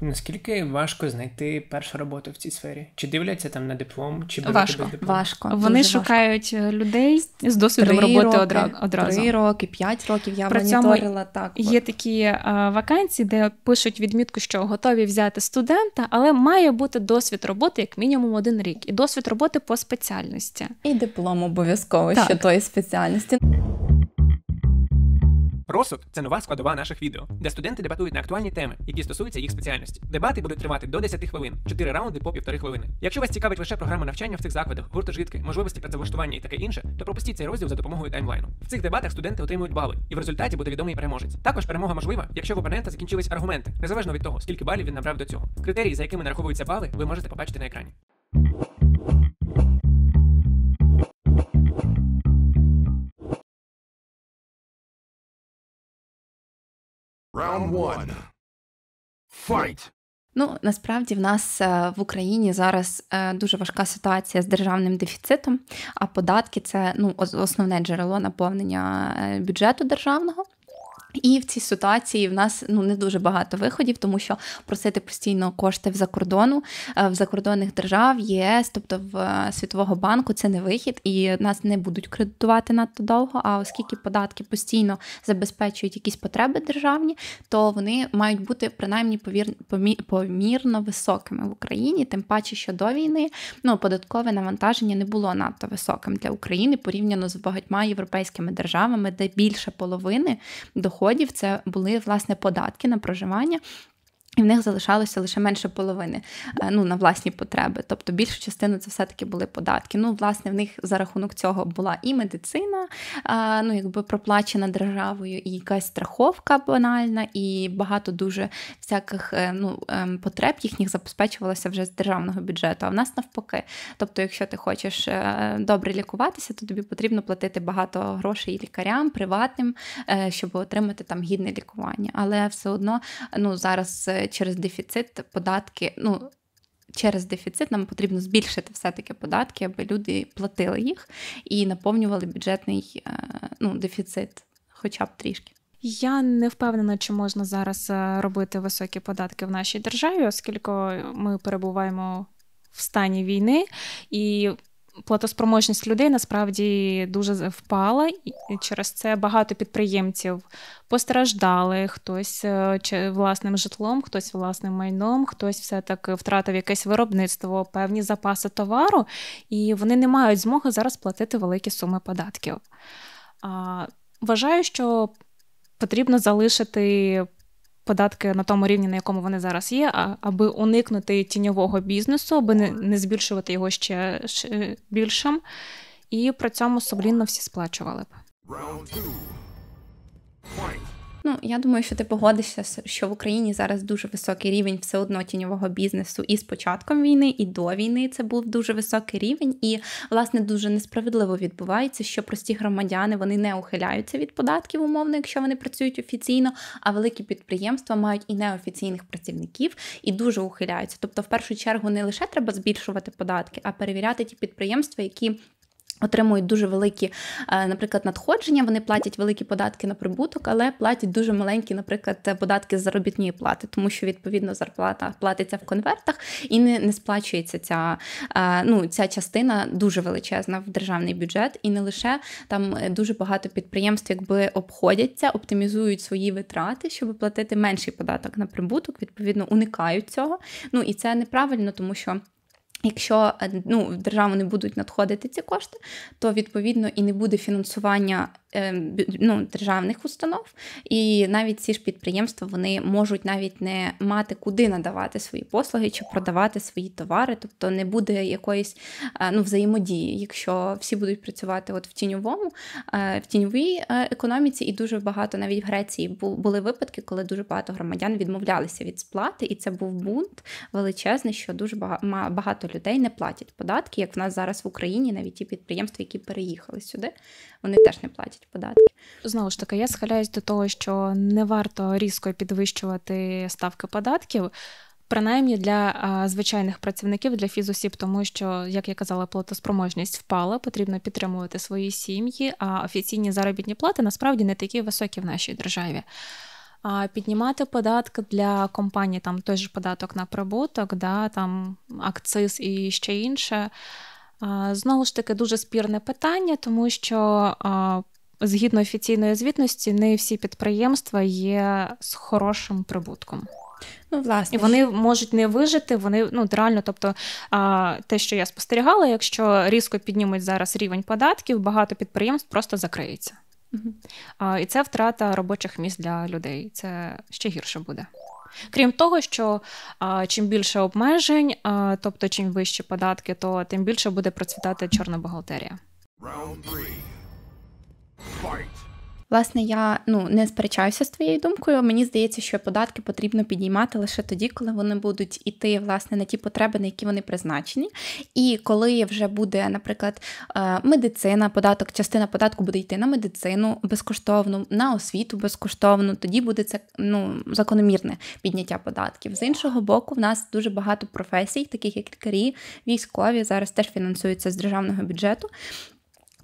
Наскільки важко знайти першу роботу в цій сфері? Чи дивляться там на диплом, чи важко. диплом? Важко. Вони Дуже шукають важко. Е, людей з досвідом роботи роки, одразу. Три роки, п'ять років я При моніторила цьому так. Є от. такі а, е, вакансії, де пишуть відмітку, що готові взяти студента, але має бути досвід роботи як мінімум один рік, і досвід роботи по спеціальності. І диплом обов'язково так. ще тої спеціальності. Розсуд це нова складова наших відео, де студенти дебатують на актуальні теми, які стосуються їх спеціальності. Дебати будуть тривати до 10 хвилин, 4 раунди по півтори хвилини. Якщо вас цікавить лише програма навчання в цих закладах, гуртожитки, можливості працевлаштування і таке інше, то пропустіть цей розділ за допомогою таймлайну. В цих дебатах студенти отримують бали, і в результаті буде відомий переможець. Також перемога можлива, якщо в опонента закінчились аргументи, незалежно від того, скільки балів він набрав до цього. Критерії, за якими нараховуються бали, ви можете побачити на екрані. Round one. Fight! Ну, насправді в нас е, в Україні зараз е, дуже важка ситуація з державним дефіцитом, а податки це ну основне джерело наповнення е, бюджету державного. І в цій ситуації в нас ну не дуже багато виходів, тому що просити постійно кошти в закордону е, в закордонних держав, ЄС, тобто в е, Світового банку, це не вихід, і нас не будуть кредитувати надто довго. А оскільки податки постійно забезпечують якісь потреби державні, то вони мають бути принаймні повір... помірно високими в Україні. Тим паче, що до війни ну податкове навантаження не було надто високим для України порівняно з багатьма європейськими державами, де більше половини доходів доходів це були власне податки на проживання, і в них залишалося лише менше половини е, ну, на власні потреби. Тобто більшу частину це все-таки були податки. Ну, власне, в них за рахунок цього була і медицина, е, ну якби проплачена державою, і якась страховка банальна, і багато дуже всяких е, ну, ем, потреб їхніх забезпечувалося вже з державного бюджету. А в нас навпаки. Тобто, якщо ти хочеш добре лікуватися, то тобі потрібно платити багато грошей і лікарям, приватним, щоб отримати там гідне лікування. Але все одно ну, зараз через дефіцит податки. ну, Через дефіцит нам потрібно збільшити все-таки податки, аби люди платили їх і наповнювали бюджетний е, ну, дефіцит, хоча б трішки. Я не впевнена, чи можна зараз е, робити високі податки в нашій державі, оскільки ми перебуваємо в стані війни, і платоспроможність людей насправді дуже впала, і через це багато підприємців постраждали. Хтось е, власним житлом, хтось власним майном, хтось все таки втратив якесь виробництво, певні запаси товару, і вони не мають змоги зараз платити великі суми податків. Вважаю, що потрібно залишити податки на тому рівні, на якому вони зараз є, а аби уникнути тіньового бізнесу, аби не, не збільшувати його ще, ще більшим. І при цьому сумлінно всі сплачували б. Ну, я думаю, що ти погодишся, що в Україні зараз дуже високий рівень все одно тіньового бізнесу і з початком війни, і до війни це був дуже високий рівень, і власне дуже несправедливо відбувається, що прості громадяни вони не ухиляються від податків, умовно, якщо вони працюють офіційно, а великі підприємства мають і неофіційних працівників і дуже ухиляються. Тобто, в першу чергу не лише треба збільшувати податки, а перевіряти ті підприємства, які Отримують дуже великі, е, наприклад, надходження. Вони платять великі податки на прибуток, але платять дуже маленькі, наприклад, податки з заробітної плати, тому що відповідно зарплата платиться в конвертах і не не сплачується ця е, ну, ця частина дуже величезна в державний бюджет, і не лише там е, дуже багато підприємств, якби обходяться, оптимізують свої витрати, щоб платити менший податок на прибуток. Відповідно, уникають цього. Ну і це неправильно, тому що. Якщо е, ну, в державу не будуть надходити ці кошти, то відповідно і не буде фінансування Е, ну, державних установ, і навіть ці ж підприємства вони можуть навіть не мати куди надавати свої послуги чи продавати свої товари, тобто не буде якоїсь е, ну, взаємодії, якщо всі будуть працювати от в тіньовому, е, в тіньовій економіці, і дуже багато навіть в Греції були випадки, коли дуже багато громадян відмовлялися від сплати, і це був бунт величезний, що дуже багато людей не платять податки, як в нас зараз в Україні, навіть ті підприємства, які переїхали сюди вони теж не платять податки. Знову ж таки, я схиляюсь до того, що не варто різко підвищувати ставки податків. Принаймні для а, звичайних працівників для фізосіб, тому що, як я казала, платоспроможність впала, потрібно підтримувати свої сім'ї, а офіційні заробітні плати насправді не такі високі в нашій державі. А піднімати податки для компанії там той же податок на прибуток, да, там акциз і ще інше. Знову ж таки, дуже спірне питання, тому що. Згідно офіційної звітності, не всі підприємства є з хорошим прибутком. Ну, власне, і вони можуть не вижити. Вони ну реально, тобто а, те, що я спостерігала, якщо різко піднімуть зараз рівень податків, багато підприємств просто закриється. Угу. А, І це втрата робочих місць для людей. Це ще гірше буде. Крім того, що а, чим більше обмежень, а, тобто чим вищі податки, то тим більше буде процвітати чорна бухгалтерія. Round three. Fight! Власне, я ну не сперечаюся з твоєю думкою. Мені здається, що податки потрібно підіймати лише тоді, коли вони будуть іти власне на ті потреби, на які вони призначені. І коли вже буде, наприклад, е, медицина, податок, частина податку буде йти на медицину безкоштовну, на освіту безкоштовну, тоді буде це ну закономірне підняття податків. З іншого боку, в нас дуже багато професій, таких як лікарі, військові, зараз теж фінансуються з державного бюджету.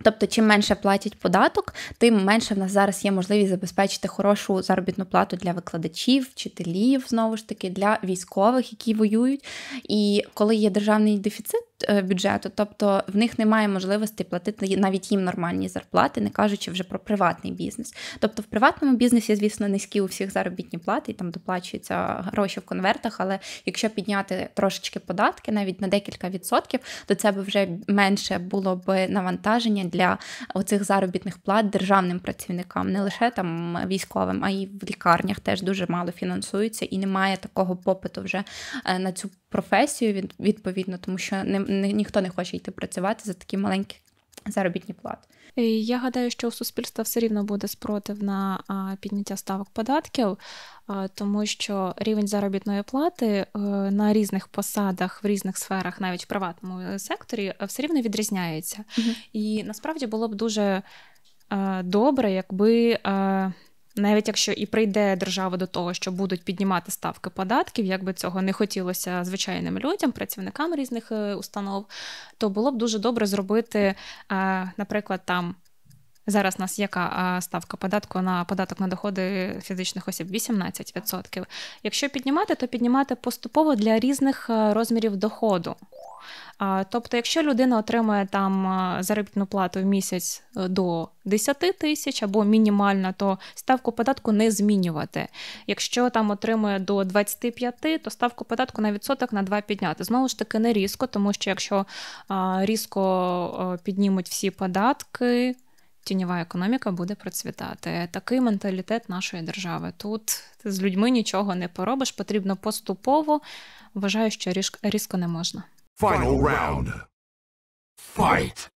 Тобто, чим менше платять податок, тим менше в нас зараз є можливість забезпечити хорошу заробітну плату для викладачів, вчителів, знову ж таки, для військових, які воюють. І коли є державний дефіцит, Е, бюджету, тобто в них немає можливості платити навіть їм нормальні зарплати, не кажучи вже про приватний бізнес. Тобто в приватному бізнесі, звісно, низькі у всіх заробітні плати, і там доплачуються гроші в конвертах. Але якщо підняти трошечки податки, навіть на декілька відсотків, то це б вже менше було б навантаження для оцих заробітних плат державним працівникам, не лише там військовим, а й в лікарнях теж дуже мало фінансується і немає такого попиту вже е, на цю професію відповідно, тому що не, не ніхто не хоче йти працювати за такі маленькі заробітні плати. Я гадаю, що у суспільства все рівно буде спротив на підняття ставок податків, тому що рівень заробітної плати е, на різних посадах в різних сферах, навіть в приватному секторі, е, все рівно відрізняється. Угу. І насправді було б дуже е, добре, якби навіть якщо і прийде держава до того, що будуть піднімати ставки податків, якби цього не хотілося звичайним людям, працівникам різних е, установ, то було б дуже добре зробити, е, наприклад, там Зараз у нас яка ставка податку на податок на доходи фізичних осіб? 18%. Якщо піднімати, то піднімати поступово для різних е, розмірів доходу. Тобто, якщо людина отримує там е, заробітну плату в місяць е, до 10 тисяч або мінімальна, то ставку податку не змінювати. Якщо там отримує до 25, то ставку податку на відсоток на 2 підняти. Знову ж таки, не різко, тому що якщо різко піднімуть всі податки тіньова економіка буде процвітати. Такий менталітет нашої держави. Тут з людьми нічого не поробиш, потрібно поступово. Вважаю, що різко не можна. Final round. Fight!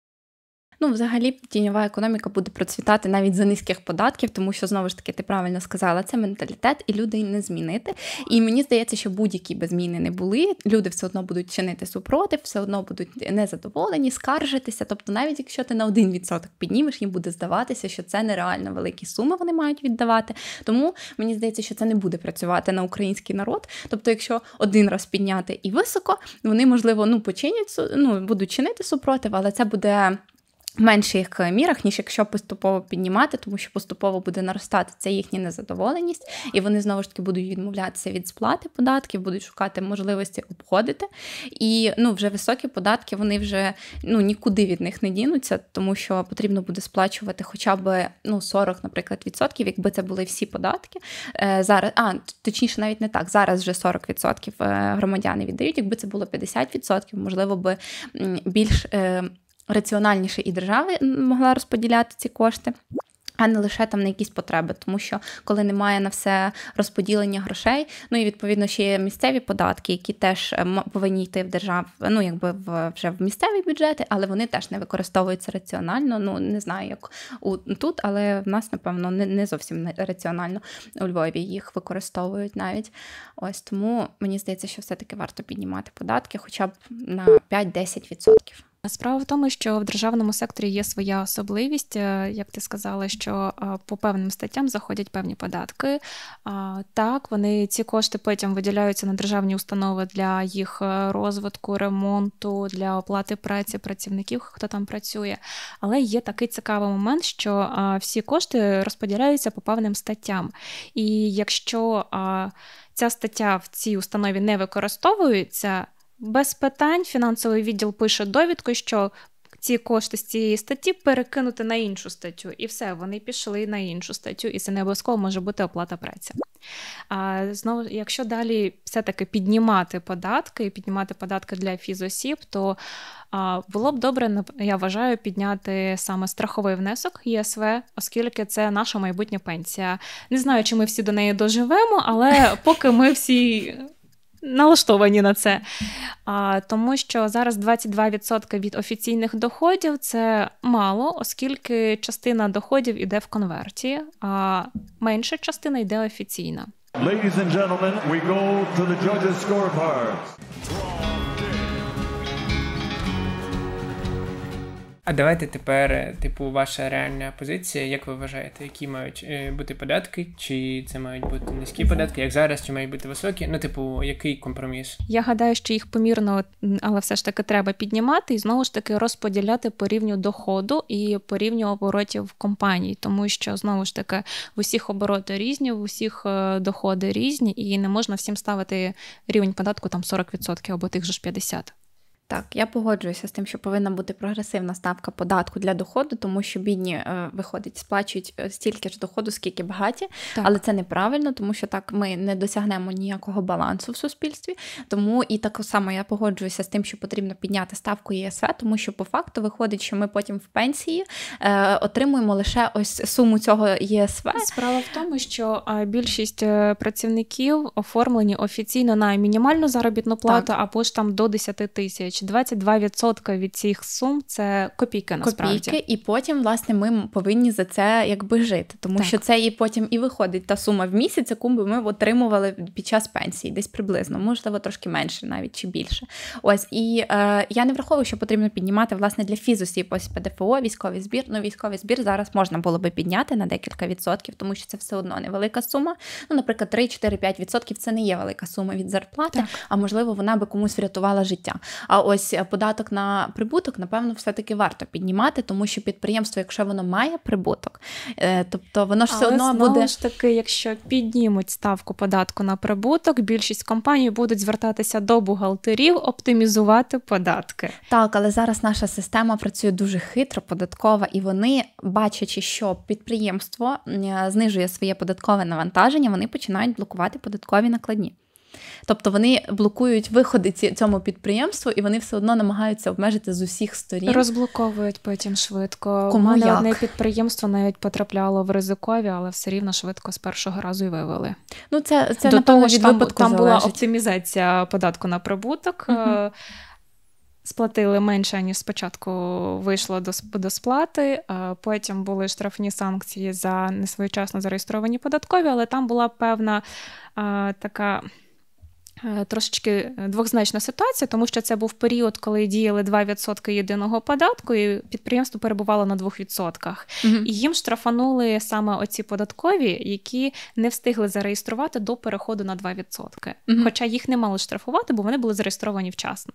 Ну, взагалі, тіньова економіка буде процвітати навіть за низьких податків, тому що знову ж таки ти правильно сказала, це менталітет і людей не змінити. І мені здається, що будь-які би зміни не були. Люди все одно будуть чинити супротив, все одно будуть незадоволені, скаржитися. Тобто, навіть якщо ти на 1% піднімеш, їм буде здаватися, що це нереально великі суми вони мають віддавати. Тому мені здається, що це не буде працювати на український народ. Тобто, якщо один раз підняти і високо, вони можливо ну починять ну будуть чинити супротив, але це буде менших мірах, ніж якщо поступово піднімати, тому що поступово буде наростати ця їхня незадоволеність, і вони знову ж таки будуть відмовлятися від сплати податків, будуть шукати можливості обходити. І ну вже високі податки вони вже ну нікуди від них не дінуться, тому що потрібно буде сплачувати хоча б ну 40, наприклад, відсотків, якби це були всі податки. Е, зараз а точніше, навіть не так. Зараз вже 40% е, громадяни віддають, якби це було 50%, можливо би більш. Е, раціональніше і держава могла розподіляти ці кошти. А не лише там на якісь потреби, тому що коли немає на все розподілення грошей, ну і відповідно ще є місцеві податки, які теж е, повинні йти в державу. ну якби в вже в місцеві бюджети, але вони теж не використовуються раціонально. Ну не знаю, як у тут, але в нас, напевно, не не зовсім раціонально у Львові їх використовують навіть. Ось тому мені здається, що все-таки варто піднімати податки, хоча б на 5-10%. Справа в тому, що в державному секторі є своя особливість, е, як ти сказала, що е, по певним статтям заходять певні податки. Е, так, вони ці кошти потім виділяються на державні установи для їх розвитку, ремонту, для оплати праці працівників, хто там працює. Але є такий цікавий момент, що всі кошти розподіляються по певним статтям. І якщо ця стаття в цій установі не використовується. Без питань фінансовий відділ пише довідку, що ці кошти з цієї статті перекинути на іншу статтю, і все, вони пішли на іншу статтю, і це не обов'язково може бути оплата праці. А знову, якщо далі все-таки піднімати податки і піднімати податки для фізосіб, то а, було б добре, я вважаю, підняти саме страховий внесок ЄСВ, оскільки це наша майбутня пенсія. Не знаю, чи ми всі до неї доживемо, але поки ми всі Налаштовані на це, А, тому що зараз 22% від офіційних доходів це мало, оскільки частина доходів іде в конверті, а менша частина йде офіційна. Ladies and gentlemen, we go to the judges' scorecard. А давайте тепер, е, типу, ваша реальна позиція. Як ви вважаєте, які мають е, бути податки? Чи це мають бути низькі податки, як зараз, чи мають бути високі? Ну, типу, який компроміс? Я гадаю, що їх помірно, але все ж таки треба піднімати і знову ж таки розподіляти по рівню доходу і по рівню оборотів компаній, тому що знову ж таки в усіх обороти різні, в усіх е, доходи різні, і не можна всім ставити рівень податку там 40% або тих же ж 50%. Так, я погоджуюся з тим, що повинна бути прогресивна ставка податку для доходу, тому що бідні е, виходить, сплачують е, стільки ж доходу, скільки багаті, так. але це неправильно, тому що так ми не досягнемо ніякого балансу в суспільстві. Тому і так само я погоджуюся з тим, що потрібно підняти ставку ЄСВ, тому що по факту виходить, що ми потім в пенсії е, отримуємо лише ось суму цього ЄСВ. Справа в тому, що е, більшість працівників оформлені офіційно на мінімальну заробітну плату так. або ж там до 10 тисяч речі, 22% від цих сум це копійки насправді. Копійки, і потім, власне, ми повинні за це якби жити, тому так. що це і потім і виходить та сума в місяць, яку би ми отримували під час пенсії, десь приблизно, можливо, трошки менше навіть чи більше. Ось і е, я не враховую, що потрібно піднімати власне для фізусів ось ПДФО, військовий збір. Ну, військовий збір зараз можна було би підняти на декілька відсотків, тому що це все одно невелика сума. Ну, наприклад, 3-4-5 це не є велика сума від зарплати, так. а можливо, вона би комусь врятувала життя. А ось е, податок на прибуток, напевно, все-таки варто піднімати, тому що підприємство, якщо воно має прибуток, е, тобто воно ж все Але, одно буде ж таки, якщо піднімуть ставку податку на прибуток, більшість компаній будуть звертатися до бухгалтерів, оптимізувати податки. Так, але зараз наша система працює дуже хитро, податкова, і вони, бачачи, що підприємство е, знижує своє податкове навантаження, вони починають блокувати податкові накладні. Тобто вони блокують виходи цьому підприємству, і вони все одно намагаються обмежити з усіх сторін. Розблоковують потім швидко. Кому як? одне підприємство навіть потрапляло в ризикові, але все рівно швидко з першого разу і вивели. Ну це це До напевно, того, від там, випадку там залежить. була оптимізація податку на прибуток. Uh-huh. Сплатили менше, ніж спочатку вийшло до до сплати. Е, потім були штрафні санкції за несвоєчасно зареєстровані податкові, але там була певна а, е, така Е, трошечки е, двозначна ситуація, тому що це був період, коли діяли 2% єдиного податку, і підприємство перебувало на 2%. Угу. І їм штрафанули саме оці податкові, які не встигли зареєструвати до переходу на 2%. Угу. Хоча їх не мали штрафувати, бо вони були зареєстровані вчасно.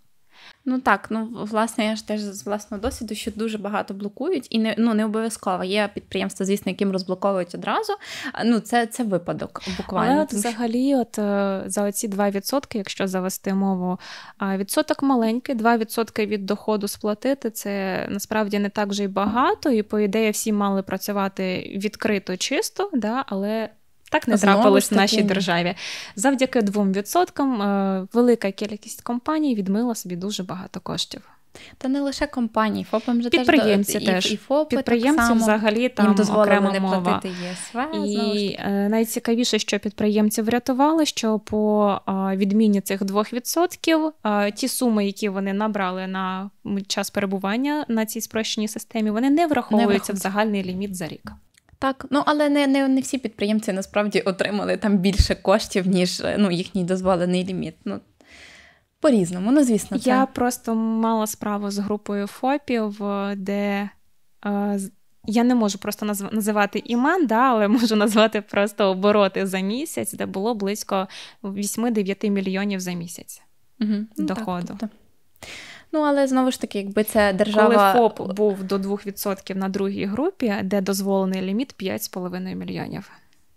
Ну так, ну власне, я ж теж з власного досвіду, що дуже багато блокують, і не ну не обов'язково. Є підприємства, звісно, яким розблоковують одразу. Ну, це це випадок. Буквально Але от взагалі, от е, за оці 2%, якщо завести мову, відсоток маленький, 2% від доходу сплатити це насправді не так вже й багато. І по ідеї всі мали працювати відкрито чисто, да, але. Так не трапилось в нашій державі. Завдяки 2% е, велика кількість компаній відмила собі дуже багато коштів. Та не лише компанії, ФОПам же підприємці теж, І, і ФОПи підприємці так само. взагалі там Їм окрема не мова. платити ЄСВ. І е, найцікавіше, що підприємці врятували, що по е, відміні цих 2% ті суми, які вони набрали на час перебування на цій спрощеній системі, вони не враховуються не в загальний ліміт за рік. Так, ну але не не, не всі підприємці насправді отримали там більше коштів, ніж е, ну, їхній дозволений ліміт. Ну, По різному, ну звісно, це... я просто мала справу з групою ФОПів, е, де е, я не можу просто назв... називати імен, да, але можу назвати просто обороти за місяць, де було близько 8-9 мільйонів за місяць угу. доходу. Ну, так, тобто. Ну але знову ж таки, якби це держава Коли ФОП був до 2% на другій групі, де дозволений ліміт 5,5 мільйонів.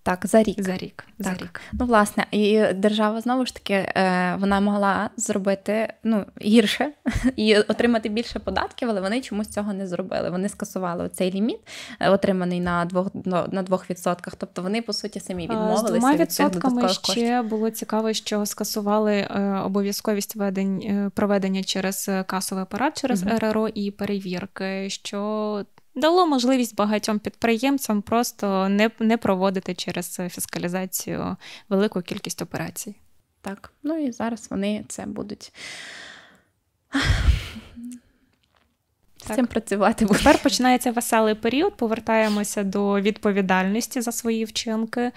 Так, за рік. За рік. Так. За рік. Ну, власне, і держава знову ж таки е, вона могла зробити ну, гірше і отримати більше податків, але вони чомусь цього не зробили. Вони скасували цей ліміт, е, отриманий на 2%. на відсотках. Тобто вони по суті самі відмовилися. З двома відсотками від ще коштів. було цікаво, що скасували е, обов'язковість ведень проведення через касовий апарат, через угу. РРО і перевірки. що дало можливість багатьом підприємцям просто не не проводити через фіскалізацію велику кількість операцій. Так, ну і зараз вони це будуть. З цим працювати буде. Тепер починається веселий період. Повертаємося до відповідальності за свої вчинки,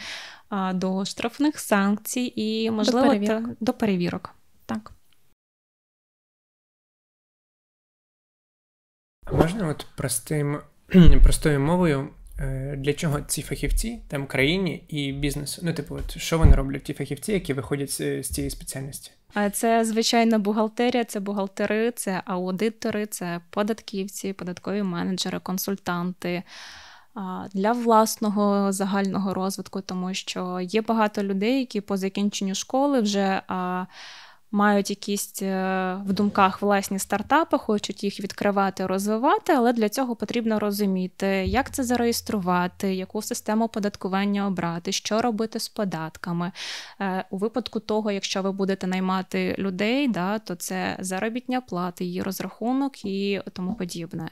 до штрафних санкцій і, можливо, до перевірок. Та, до перевірок. Так. Можна от простим простою мовою, е, для чого ці фахівці там країні і бізнесу? Ну, типу, от, що вони роблять, ті фахівці, які виходять е, з, цієї спеціальності? Е, це звичайна бухгалтерія, це бухгалтери, це аудитори, це податківці, податкові менеджери, консультанти. Для власного загального розвитку, тому що є багато людей, які по закінченню школи вже а, мають якісь е, в думках власні стартапи, хочуть їх відкривати, розвивати, але для цього потрібно розуміти, як це зареєструвати, яку систему оподаткування обрати, що робити з податками. Е, у випадку того, якщо ви будете наймати людей, да, то це заробітня плата, її розрахунок і тому подібне.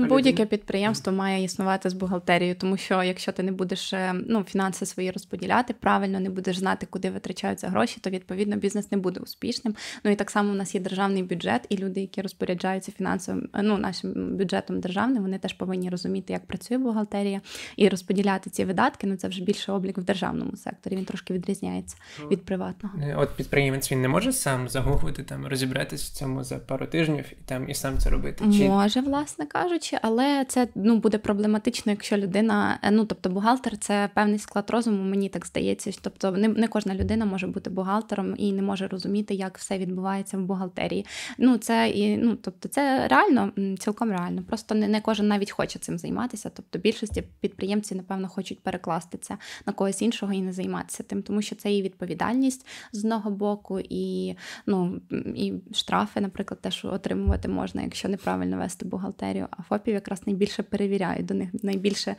На будь-яке підприємство має існувати з бухгалтерією, тому що якщо ти не будеш е, ну, фінанси свої розподіляти правильно, не будеш знати, куди витрачаються гроші, то відповідно бізнес не буде успішним. Ну і так само у нас є державний бюджет, і люди, які розпоряджаються фінансовим е, ну, нашим бюджетом державним, вони теж повинні розуміти, як працює бухгалтерія, і розподіляти ці видатки. Ну це вже більше облік в державному секторі. Він трошки відрізняється ну, від приватного. Е, от підприємець він не може сам загуглити там розібратися в цьому за пару тижнів і там і сам це робити. Чи... Може, власне кажучи очі, але це ну буде проблематично, якщо людина, е, ну тобто бухгалтер, це певний склад розуму, мені так здається. Тобто, не, не кожна людина може бути бухгалтером і не може розуміти, як все відбувається в бухгалтерії. Ну це і ну тобто, це реально цілком реально. Просто не, не кожен навіть хоче цим займатися. Тобто, більшості підприємців, напевно, хочуть перекласти це на когось іншого і не займатися тим, тому що це і відповідальність з одного боку, і ну і штрафи, наприклад, теж отримувати можна, якщо неправильно вести бухгалтерію. А ФОПів якраз найбільше перевіряють, до них найбільше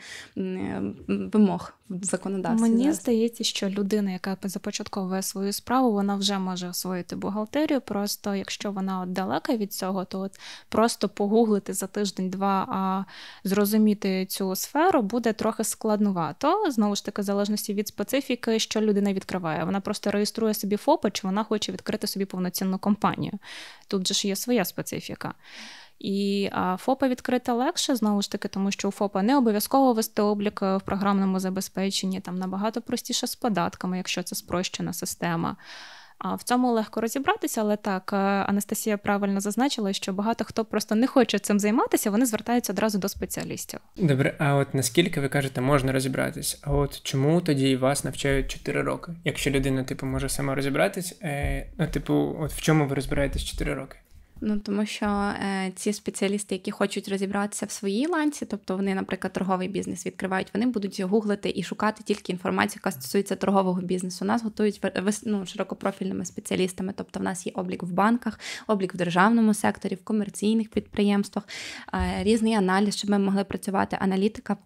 вимог в законодавстві. Мені зараз. здається, що людина, яка започатковує свою справу, вона вже може освоїти бухгалтерію. Просто якщо вона от далека від цього, то от просто погуглити за тиждень-два, а зрозуміти цю сферу буде трохи складнувато. Знову ж таки, в залежності від специфіки, що людина відкриває. Вона просто реєструє собі ФОПа, чи вона хоче відкрити собі повноцінну компанію. Тут же ж є своя специфіка. І ФОПа відкрити легше знову ж таки, тому що у ФОПа не обов'язково вести облік е, в програмному забезпеченні, там набагато простіше з податками, якщо це спрощена система. А в цьому легко розібратися, але так е, Анастасія правильно зазначила, що багато хто просто не хоче цим займатися, вони звертаються одразу до спеціалістів. Добре, а от наскільки ви кажете, можна розібратись? А от чому тоді вас навчають 4 роки? Якщо людина типу може сама розібратись, е, ну типу, от в чому ви розбираєтесь 4 роки? Ну тому що е, ці спеціалісти, які хочуть розібратися в своїй ланці, тобто вони, наприклад, торговий бізнес відкривають, вони будуть гуглити і шукати тільки інформацію, яка стосується торгового бізнесу. Нас готують ну, широкопрофільними спеціалістами. Тобто, в нас є облік в банках, облік в державному секторі, в комерційних підприємствах, е, різний аналіз, щоб ми могли працювати аналітика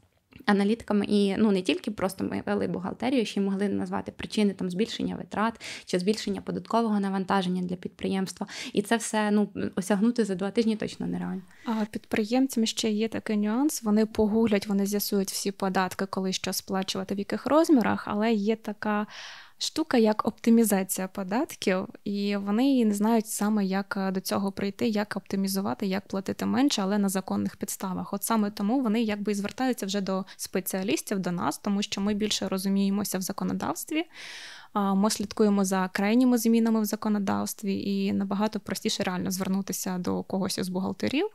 аналітиками, і ну не тільки просто ми вели бухгалтерію, ще й могли назвати причини там збільшення витрат чи збільшення податкового навантаження для підприємства. І це все ну осягнути за два тижні точно нереально. А підприємцям ще є такий нюанс. Вони погуглять, вони з'ясують всі податки, коли що сплачувати, в яких розмірах, але є така штука як оптимізація податків, і вони не знають саме, як е, до цього прийти, як оптимізувати, як платити менше, але на законних підставах. От саме тому вони якби і звертаються вже до спеціалістів, до нас, тому що ми більше розуміємося в законодавстві. Ми слідкуємо за крайніми змінами в законодавстві, і набагато простіше реально звернутися до когось із бухгалтерів,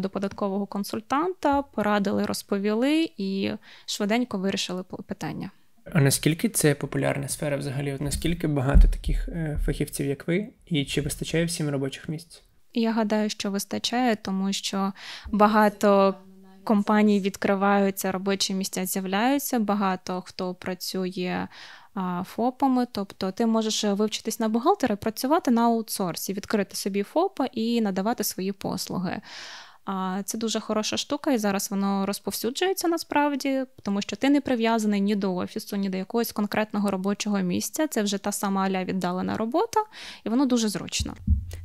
до податкового консультанта, порадили, розповіли і швиденько вирішили питання. А наскільки це популярна сфера взагалі? Наскільки багато таких е, фахівців, як ви, і чи вистачає всім робочих місць? Я гадаю, що вистачає, тому що багато компаній відкриваються, робочі місця з'являються. Багато хто працює. ФОПами, тобто ти можеш е, вивчитись на бухгалтера, працювати на аутсорсі, відкрити собі ФОПа і надавати свої послуги. А це дуже хороша штука, і зараз воно розповсюджується насправді, тому що ти не прив'язаний ні до офісу, ні до якогось конкретного робочого місця. Це вже та сама аля віддалена робота, і воно дуже зручно.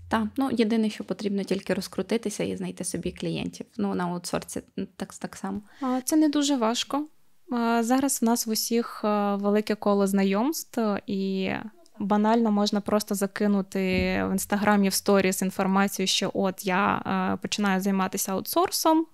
Так, ну єдине, що потрібно тільки розкрутитися і знайти собі клієнтів. Ну на аутсорсі так так само. Це не дуже важко. Зараз в нас в усіх е, велике коло знайомств, і банально можна просто закинути в інстаграмі в сторіс інформацію, що от я е, починаю займатися аутсорсом.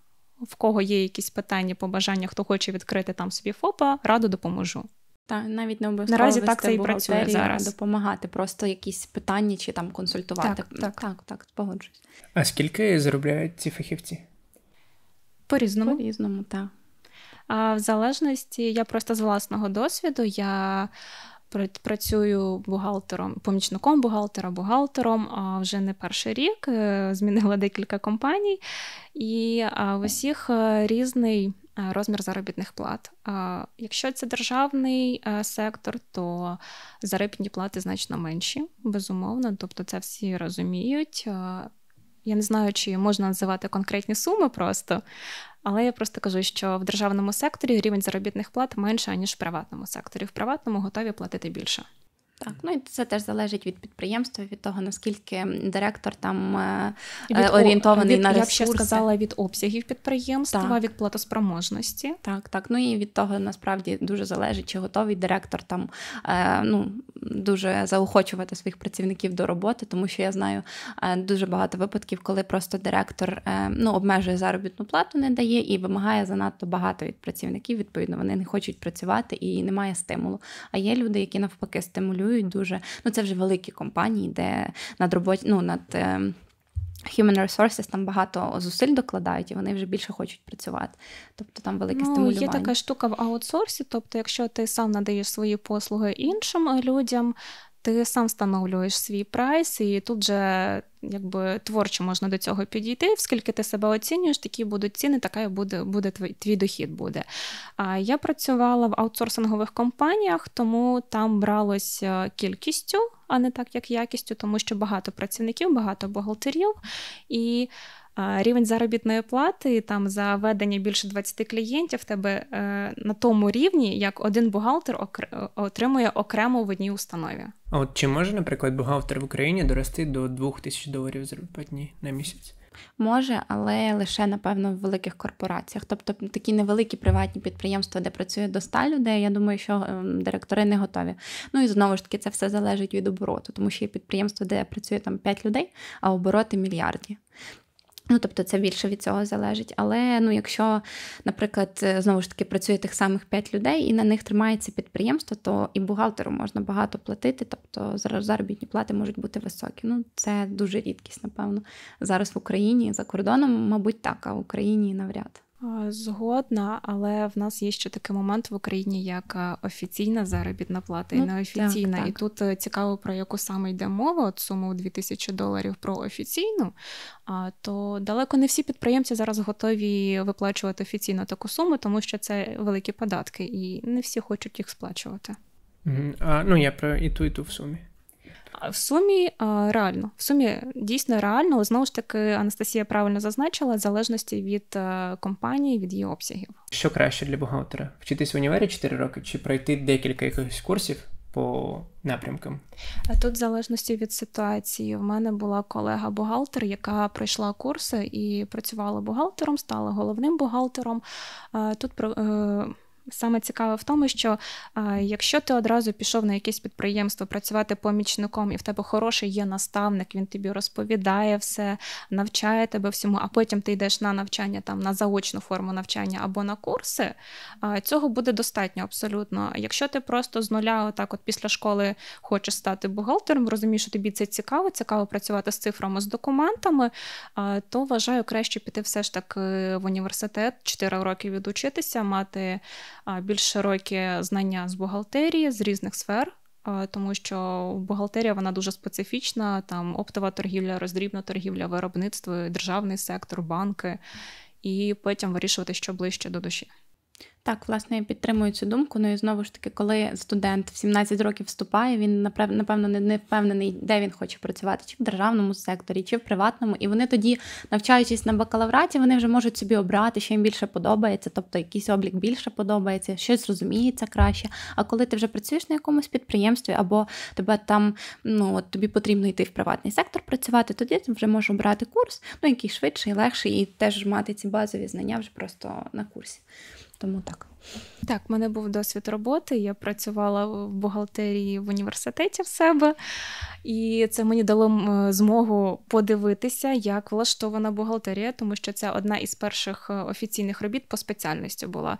В кого є якісь питання, побажання, хто хоче відкрити там собі ФОПа, радо допоможу. Та навіть не обов'язково наразі так це і працює зараз. допомагати, просто якісь питання чи там консультувати. Так, так, так, так погоджуюсь. А скільки заробляють ці фахівці? По різному. По різному, так. в залежності я просто з власного досвіду я. Працюю бухгалтером, помічником бухгалтера, бухгалтером вже не перший рік. Е, змінила декілька компаній, і в усіх е, різний е, розмір заробітних плат. Якщо це державний сектор, то заробітні плати значно менші, безумовно. Тобто, це всі розуміють. Я не знаю, чи можна називати конкретні суми просто, але я просто кажу, що в державному секторі рівень заробітних плат менше, ніж в приватному секторі. В приватному готові платити більше. Так, ну і це теж залежить від підприємства, від того наскільки директор там е, від, орієнтований від, на ресурси. Я б ще сказала від обсягів підприємства, так. від платоспроможності. Так, так. Ну і від того насправді дуже залежить, чи готовий директор там е, ну дуже заохочувати своїх працівників до роботи, тому що я знаю е, дуже багато випадків, коли просто директор ну обмежує заробітну плату, не дає і вимагає занадто багато від працівників. Відповідно, вони не хочуть працювати і немає стимулу. А є люди, які навпаки стимулюють працюють дуже. Ну це вже великі компанії, де над роботі, ну над. Е, human Resources там багато зусиль докладають, і вони вже більше хочуть працювати. Тобто там велике ну, стимулювання. Є така штука в аутсорсі. Тобто, якщо ти сам надаєш свої послуги іншим людям, ти сам встановлюєш свій прайс, і тут же якби творчо можна до цього підійти. Оскільки ти себе оцінюєш, такі будуть ціни, така і буде буде твій, твій дохід. буде. А я працювала в аутсорсингових компаніях, тому там бралось е, кількістю, а не так, як якістю, тому що багато працівників, багато бухгалтерів. і Рівень заробітної плати там за ведення більше 20 клієнтів тебе е, на тому рівні, як один бухгалтер отримує окремо в одній установі. А от чи може, наприклад, бухгалтер в Україні дорости до 2000 доларів зарплатні на місяць? Може, але лише напевно в великих корпораціях. Тобто такі невеликі приватні підприємства, де працює до ста людей, я думаю, що ем, директори не готові. Ну і знову ж таки, це все залежить від обороту, тому що є підприємство, де працює там 5 людей, а обороти мільярді. Ну, тобто це більше від цього залежить. Але ну, якщо, наприклад, е, знову ж таки працює тих самих п'ять людей і на них тримається підприємство, то і бухгалтеру можна багато платити, тобто заробітні плати можуть бути високі. Ну, Це дуже рідкість, напевно. Зараз в Україні за кордоном, мабуть, так, а в Україні навряд. Згодна, але в нас є ще такий момент в Україні, як е, офіційна заробітна плата і ну, неофіційна. Так, так. І тут е, цікаво, про яку саме йде мова, от суму 2000 доларів про офіційну. То далеко не всі підприємці зараз готові виплачувати офіційно таку суму, тому що це великі податки, і не всі хочуть їх сплачувати. Mm-hmm. А, Ну я про і ту, і ту в сумі в сумі реально, в сумі дійсно реально знову ж таки Анастасія правильно зазначила залежності від е, компанії, від її обсягів. Що краще для бухгалтера? Вчитись в універі 4 роки чи пройти декілька якихось курсів? По напрямкам тут, в залежності від ситуації, в мене була колега-бухгалтер, яка пройшла курси і працювала бухгалтером, стала головним бухгалтером. Тут про е, саме цікаве в тому, що якщо ти одразу пішов на якесь підприємство працювати помічником, і в тебе хороший є наставник, він тобі розповідає все, навчає тебе всьому, а потім ти йдеш на навчання там на заочну форму навчання або на курси, цього буде достатньо абсолютно. Якщо ти просто з нуля, отак, от після школи хочеш стати бухгалтером, розумієш, що тобі це цікаво, цікаво працювати з цифрами, з документами, то вважаю краще піти все ж таки в університет, 4 роки відучитися, мати більш широкі знання з бухгалтерії, з різних сфер. Тому що бухгалтерія вона дуже специфічна, там оптова торгівля, роздрібна торгівля, виробництво, державний сектор, банки, і потім вирішувати, що ближче до душі. Так, власне, я підтримую цю думку. Ну і знову ж таки, коли студент в 17 років вступає, він напевно не впевнений, де він хоче працювати, чи в державному секторі, чи в приватному. І вони тоді, навчаючись на бакалавраті, вони вже можуть собі обрати, що їм більше подобається, тобто якийсь облік більше подобається, щось розуміється краще. А коли ти вже працюєш на якомусь підприємстві, або тебе там ну тобі потрібно йти в приватний сектор працювати, тоді ти вже можеш обрати курс, ну який швидший, легший, і теж мати ці базові знання вже просто на курсі. Тому так. Так, в мене був досвід роботи. Я працювала в бухгалтерії в університеті в себе, і це мені дало змогу подивитися, як влаштована бухгалтерія, тому що це одна із перших е, офіційних робіт по спеціальності була.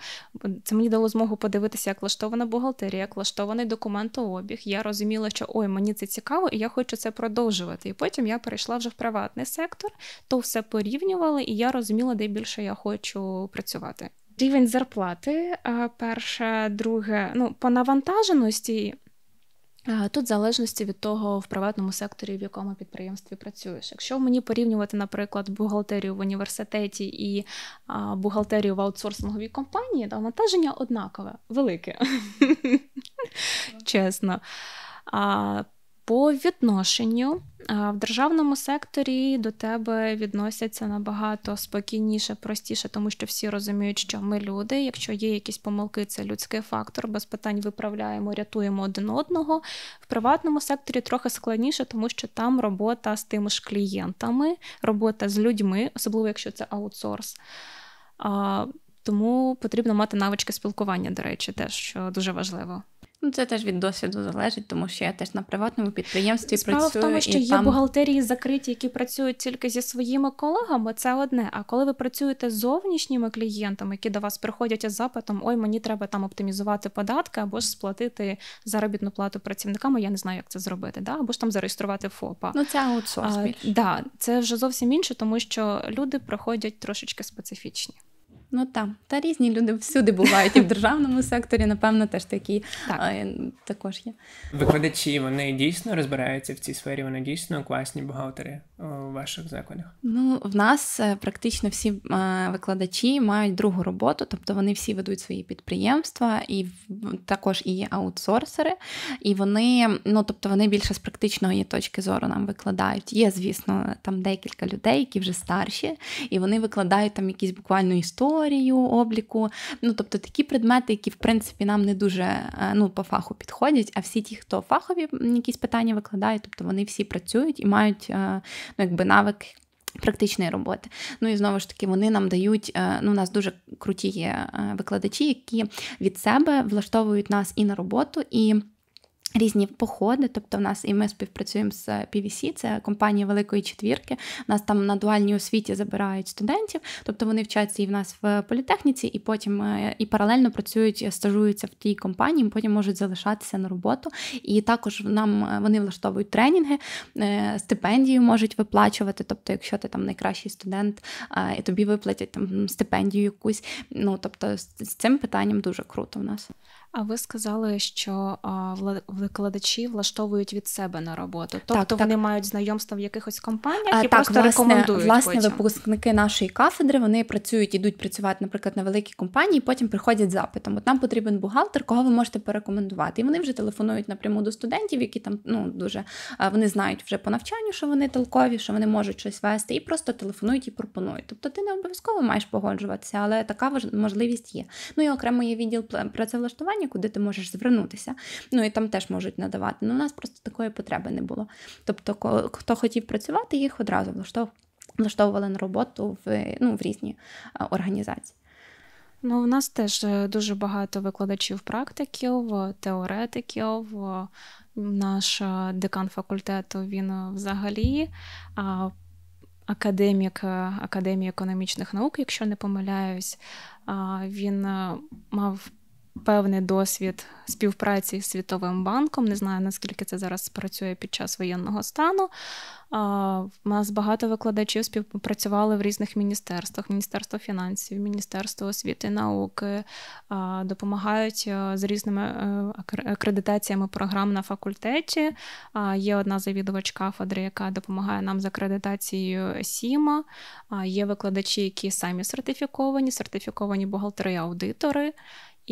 Це мені дало змогу подивитися, як влаштована бухгалтерія, як влаштований документообіг. Я розуміла, що ой, мені це цікаво, і я хочу це продовжувати. І потім я перейшла вже в приватний сектор, то все порівнювали, і я розуміла, де більше я хочу працювати рівень зарплати, е, перше, друге, ну, по навантаженості. Е, тут в залежності від того, в приватному секторі, в якому підприємстві працюєш. Якщо мені порівнювати, наприклад, бухгалтерію в університеті і е, бухгалтерію в аутсорсинговій компанії, навантаження однакове, велике. Чесно. По відношенню в державному секторі до тебе відносяться набагато спокійніше, простіше, тому що всі розуміють, що ми люди. Якщо є якісь помилки, це людський фактор, без питань виправляємо, рятуємо один одного. В приватному секторі трохи складніше, тому що там робота з тими ж клієнтами, робота з людьми, особливо якщо це аутсорс. Тому потрібно мати навички спілкування, до речі, теж що дуже важливо. Ну, Це теж від досвіду залежить, тому що я теж на приватному підприємстві Справа працюю. Справа в тому, що є там... бухгалтерії закриті, які працюють тільки зі своїми колегами, це одне. А коли ви працюєте з зовнішніми клієнтами, які до вас приходять із запитом, ой, мені треба там оптимізувати податки, або ж сплатити заробітну плату працівникам, я не знаю, як це зробити, да? або ж там зареєструвати ФОПа. Ну, це аутсорс. Так, да, це вже зовсім інше, тому що люди проходять трошечки специфічні. Ну так, та різні люди всюди бувають, і в державному секторі, напевно, теж такі так. Е, також є. Викладачі вони дійсно розбираються в цій сфері, вони дійсно класні бухгалтери у ваших закладах. Ну, в нас е, практично всі е, викладачі мають другу роботу, тобто вони всі ведуть свої підприємства, і також і аутсорсери, і вони, ну тобто, вони більше з практичної точки зору нам викладають. Є, звісно, там декілька людей, які вже старші, і вони викладають там якісь буквально історії теорію обліку. Ну тобто такі предмети, які в принципі нам не дуже е, ну по фаху підходять. А всі ті, хто фахові якісь питання викладають, тобто вони всі працюють і мають е, ну якби навик. Практичної роботи. Ну і знову ж таки, вони нам дають. Е, ну, у нас дуже круті є викладачі, які від себе влаштовують нас і на роботу, і Різні походи, тобто в нас і ми співпрацюємо з PVC, це компанія Великої четвірки. Нас там на дуальній освіті забирають студентів, тобто вони вчаться і в нас в політехніці, і потім е, і паралельно працюють, стажуються в тій компанії, потім можуть залишатися на роботу. І також нам е, вони влаштовують тренінги, е, стипендію можуть виплачувати. Тобто, якщо ти там найкращий студент, і тобі виплатять там стипендію якусь. Ну тобто з цим питанням дуже круто в нас. А ви сказали, що викладачі влаштовують від себе на роботу, тобто так, вони так. мають знайомства в якихось компаніях а, і так, просто власне, рекомендують. Власне, потім. випускники нашої кафедри вони працюють, ідуть працювати, наприклад, на великій компанії, і потім приходять запитом. От нам потрібен бухгалтер, кого ви можете порекомендувати. І вони вже телефонують напряму до студентів, які там ну дуже вони знають вже по навчанню, що вони толкові, що вони можуть щось вести, і просто телефонують і пропонують. Тобто ти не обов'язково маєш погоджуватися, але така можливість є. Ну і окремо є відділ працевлаштування посилання, куди ти можеш звернутися. Ну і там теж можуть надавати. Ну, у нас просто такої потреби не було. Тобто, хто хотів працювати, їх одразу влаштовували на роботу в ну, в різні е, організації. Ну, в нас теж е, дуже багато викладачів практиків, е, теоретиків. Наш декан факультету він взагалі академік Академії економічних наук, якщо не помиляюсь, він мав певний досвід співпраці з Світовим банком. Не знаю, наскільки це зараз працює під час воєнного стану. У нас багато викладачів співпрацювали в різних міністерствах: Міністерство фінансів, Міністерство освіти і науки, допомагають е, з різними е, акредитаціями програм на факультеті. Є одна завідувач кафедри, яка допомагає нам з акредитацією СІМА. Є викладачі, які самі сертифіковані, сертифіковані бухгалтери-аудитори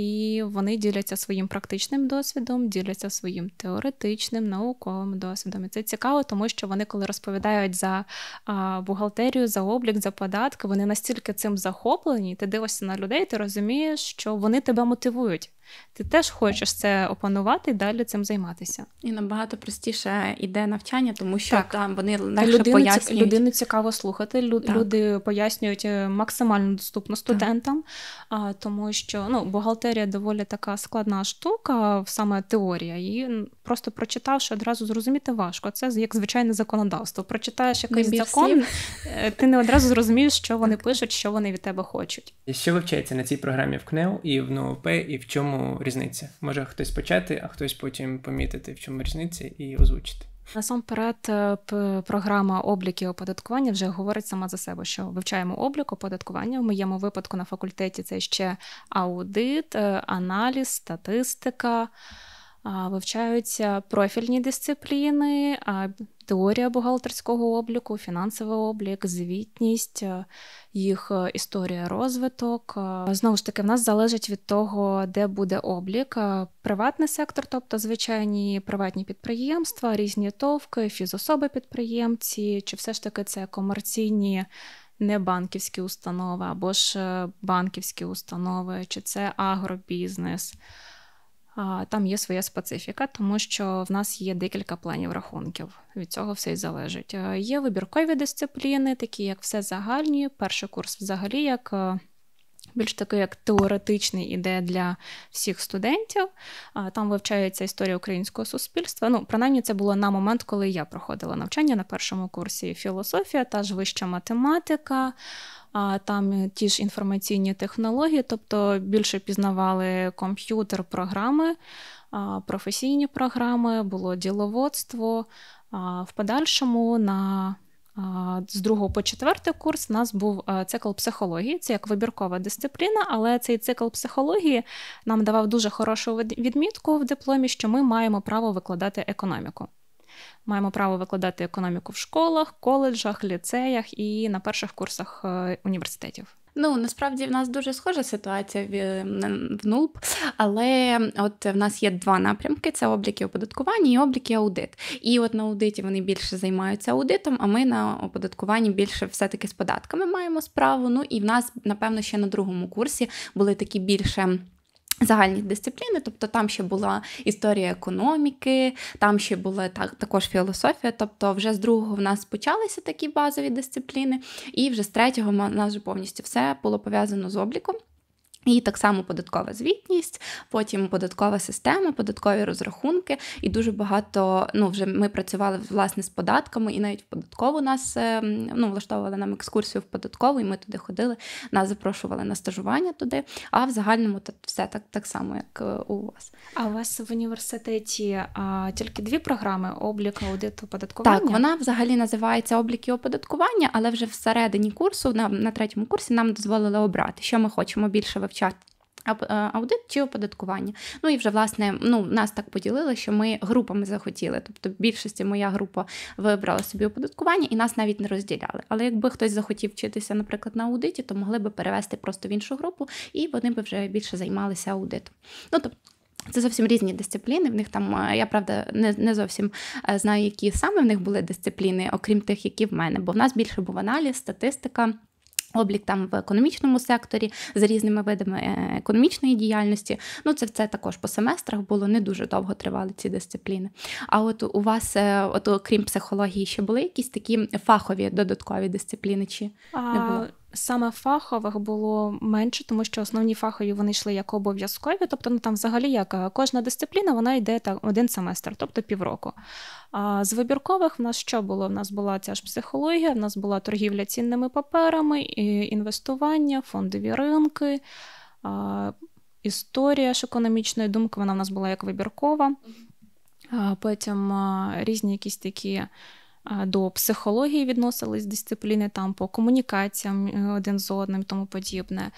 і вони діляться своїм практичним досвідом, діляться своїм теоретичним, науковим досвідом. І це цікаво, тому що вони, коли розповідають за а, бухгалтерію, за облік, за податки, вони настільки цим захоплені, ти дивишся на людей, ти розумієш, що вони тебе мотивують. Ти теж хочеш це опанувати і далі цим займатися. І набагато простіше йде навчання, тому що так. там вони легше людину, пояснюють. Людину цікаво слухати. Лю, люди пояснюють е, максимально доступно студентам, а, тому що ну, бухгалтер матерія доволі така складна штука, саме теорія. І просто прочитавши одразу зрозуміти важко. Це як звичайне законодавство. Прочитаєш якийсь закон, ти не одразу зрозумієш, що вони пишуть, що вони від тебе хочуть. Що вивчається на цій програмі в КНЕУ і в НУП, і в чому різниця? Може хтось почати, а хтось потім помітити, в чому різниця, і озвучити. Насамперед, е, програма обліки оподаткування вже говорить сама за себе, що вивчаємо облік оподаткування. В моєму випадку на факультеті це ще аудит, е, аналіз, статистика вивчаються профільні дисципліни, теорія бухгалтерського обліку, фінансовий облік, звітність, е, їх е, історія розвиток. Е, знову ж таки, в нас залежить від того, де буде облік. Приватний сектор, тобто звичайні приватні підприємства, різні товки, фізособи-підприємці, чи все ж таки це комерційні. Не банківські установи або ж банківські установи, чи це агробізнес там є своя специфіка, тому що в нас є декілька планів рахунків. Від цього все й залежить. Е, є вибіркові дисципліни, такі як все загальні, перший курс взагалі як. Е, більш такий, як теоретичний іде для всіх студентів. Там вивчається історія українського суспільства. Ну, принаймні, це було на момент, коли я проходила навчання на першому курсі філософія, та ж вища математика, а там ті ж інформаційні технології, тобто більше пізнавали комп'ютер, програми, професійні програми, було діловодство. В подальшому на з другого по четвертий курс у нас був е, цикл психології, це як вибіркова дисципліна, але цей цикл психології нам давав дуже хорошу відмітку в дипломі, що ми маємо право викладати економіку. Маємо право викладати економіку в школах, коледжах, ліцеях і на перших курсах е, університетів. Ну насправді в нас дуже схожа ситуація в, е, в НУЛП, але от в нас є два напрямки: це обліки оподаткування і обліки аудит. І от на аудиті вони більше займаються аудитом, а ми на оподаткуванні більше все-таки з податками маємо справу. Ну і в нас, напевно, ще на другому курсі були такі більше. Загальні дисципліни, тобто там ще була історія економіки, там ще була так, також філософія. Тобто, вже з другого в нас почалися такі базові дисципліни, і вже з третього в нас вже повністю все було пов'язано з обліком. І так само податкова звітність, потім податкова система, податкові розрахунки, і дуже багато. Ну, вже ми працювали власне з податками, і навіть в податкову нас е, ну, влаштовували нам екскурсію в податкову, і ми туди ходили, нас запрошували на стажування туди. А в загальному то все так так само, як е, у вас. А у вас в університеті а, тільки дві програми: облік, аудит, оподаткування? Так, вона взагалі називається облік і оподаткування, але вже всередині курсу, на, на третьому курсі, нам дозволили обрати, що ми хочемо більше вивчати. Е, аудит чи оподаткування. Ну і вже власне ну, нас так поділили, що ми групами захотіли. Тобто, в більшості моя група вибрала собі оподаткування і нас навіть не розділяли. Але якби хтось захотів вчитися, наприклад, на аудиті, то могли би перевести просто в іншу групу, і вони би вже більше займалися аудитом. Ну тобто. Це зовсім різні дисципліни. В них там е, я правда не не зовсім е, знаю, які саме в них були дисципліни, окрім тих, які в мене, бо в нас більше був аналіз, статистика. Облік там в економічному секторі за різними видами е, економічної діяльності. Ну, це все також по семестрах було не дуже довго тривали ці дисципліни. А от у вас, е, от крім психології, ще були якісь такі фахові додаткові дисципліни? Чи а, не було? Саме фахових було менше, тому що основні фахові вони йшли як обов'язкові. Тобто, ну там взагалі як е, кожна дисципліна, вона йде так один семестр, тобто півроку. А з вибіркових в нас що було? В нас була ця ж психологія, в нас була торгівля цінними паперами, інвестування, фондові ринки, історія ж економічної думки. Вона в нас була як вибіркова. Потім різні якісь такі до психології відносились дисципліни там по комунікаціям е, один з одним, і тому подібне.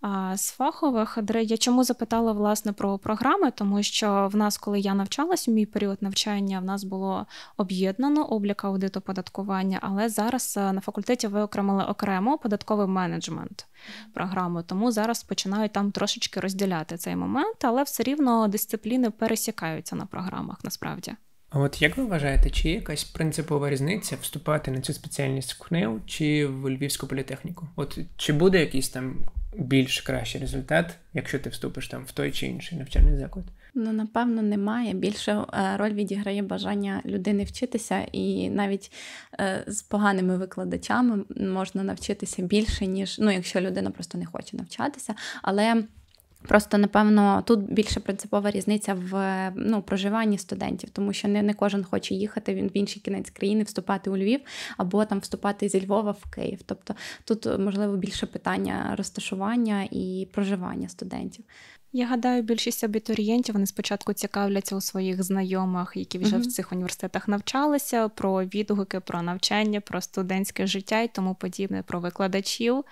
А з фахових я чому запитала власне про програми, тому що в нас, коли я навчалась, у мій період навчання в нас було об'єднано облік аудиту податкування, але зараз е, на факультеті виокремили окремо податковий менеджмент програму. Тому зараз починають там трошечки розділяти цей момент, але все рівно дисципліни пересікаються на програмах насправді. А от як ви вважаєте, чи є якась принципова різниця вступати на цю спеціальність в КНЕУ чи в Львівську політехніку? От чи буде якийсь там більш кращий результат, якщо ти вступиш там в той чи інший навчальний заклад? Ну, напевно, немає. Більше е, роль відіграє бажання людини вчитися, і навіть е, з поганими викладачами можна навчитися більше, ніж ну, якщо людина просто не хоче навчатися. Але Просто напевно тут більше принципова різниця в ну проживанні студентів, тому що не не кожен хоче їхати в інший кінець країни, вступати у Львів або там вступати зі Львова в Київ. Тобто тут можливо більше питання розташування і проживання студентів. Я гадаю, більшість абітурієнтів вони спочатку цікавляться у своїх знайомих, які вже mm-hmm. в цих університетах навчалися, про відгуки, про навчання, про студентське життя і тому подібне, про викладачів.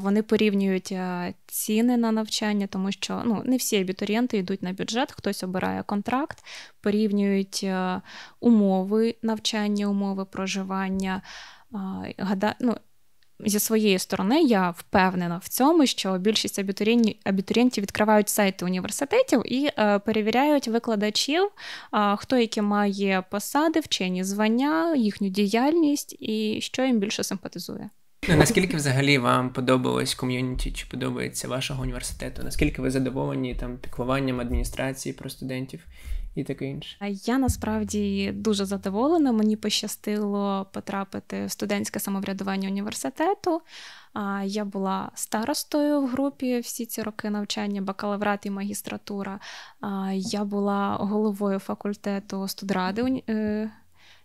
Вони порівнюють е, ціни на навчання, тому що ну, не всі абітурієнти йдуть на бюджет, хтось обирає контракт, порівнюють е, умови навчання, умови проживання. Гада... ну, Зі своєї сторони, я впевнена в цьому, що більшість абітурієнтів відкривають сайти університетів і е, перевіряють викладачів, хто які має посади, вчені звання, їхню діяльність і що їм більше симпатизує. Ну, наскільки взагалі вам подобалось ком'юніті, чи подобається вашого університету? Наскільки ви задоволені там піклуванням адміністрації про студентів і таке інше? Я насправді дуже задоволена. Мені пощастило потрапити в студентське самоврядування університету. Я була старостою в групі всі ці роки навчання, бакалаврат і магістратура. Я була головою факультету студради е,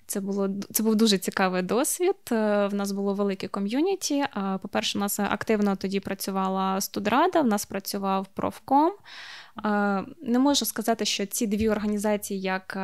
це було це був дуже цікавий досвід. Е, в нас було велике ком'юніті. Е, по-перше, у нас активно тоді працювала студрада, в нас працював профком. Е, не можу сказати, що ці дві організації, як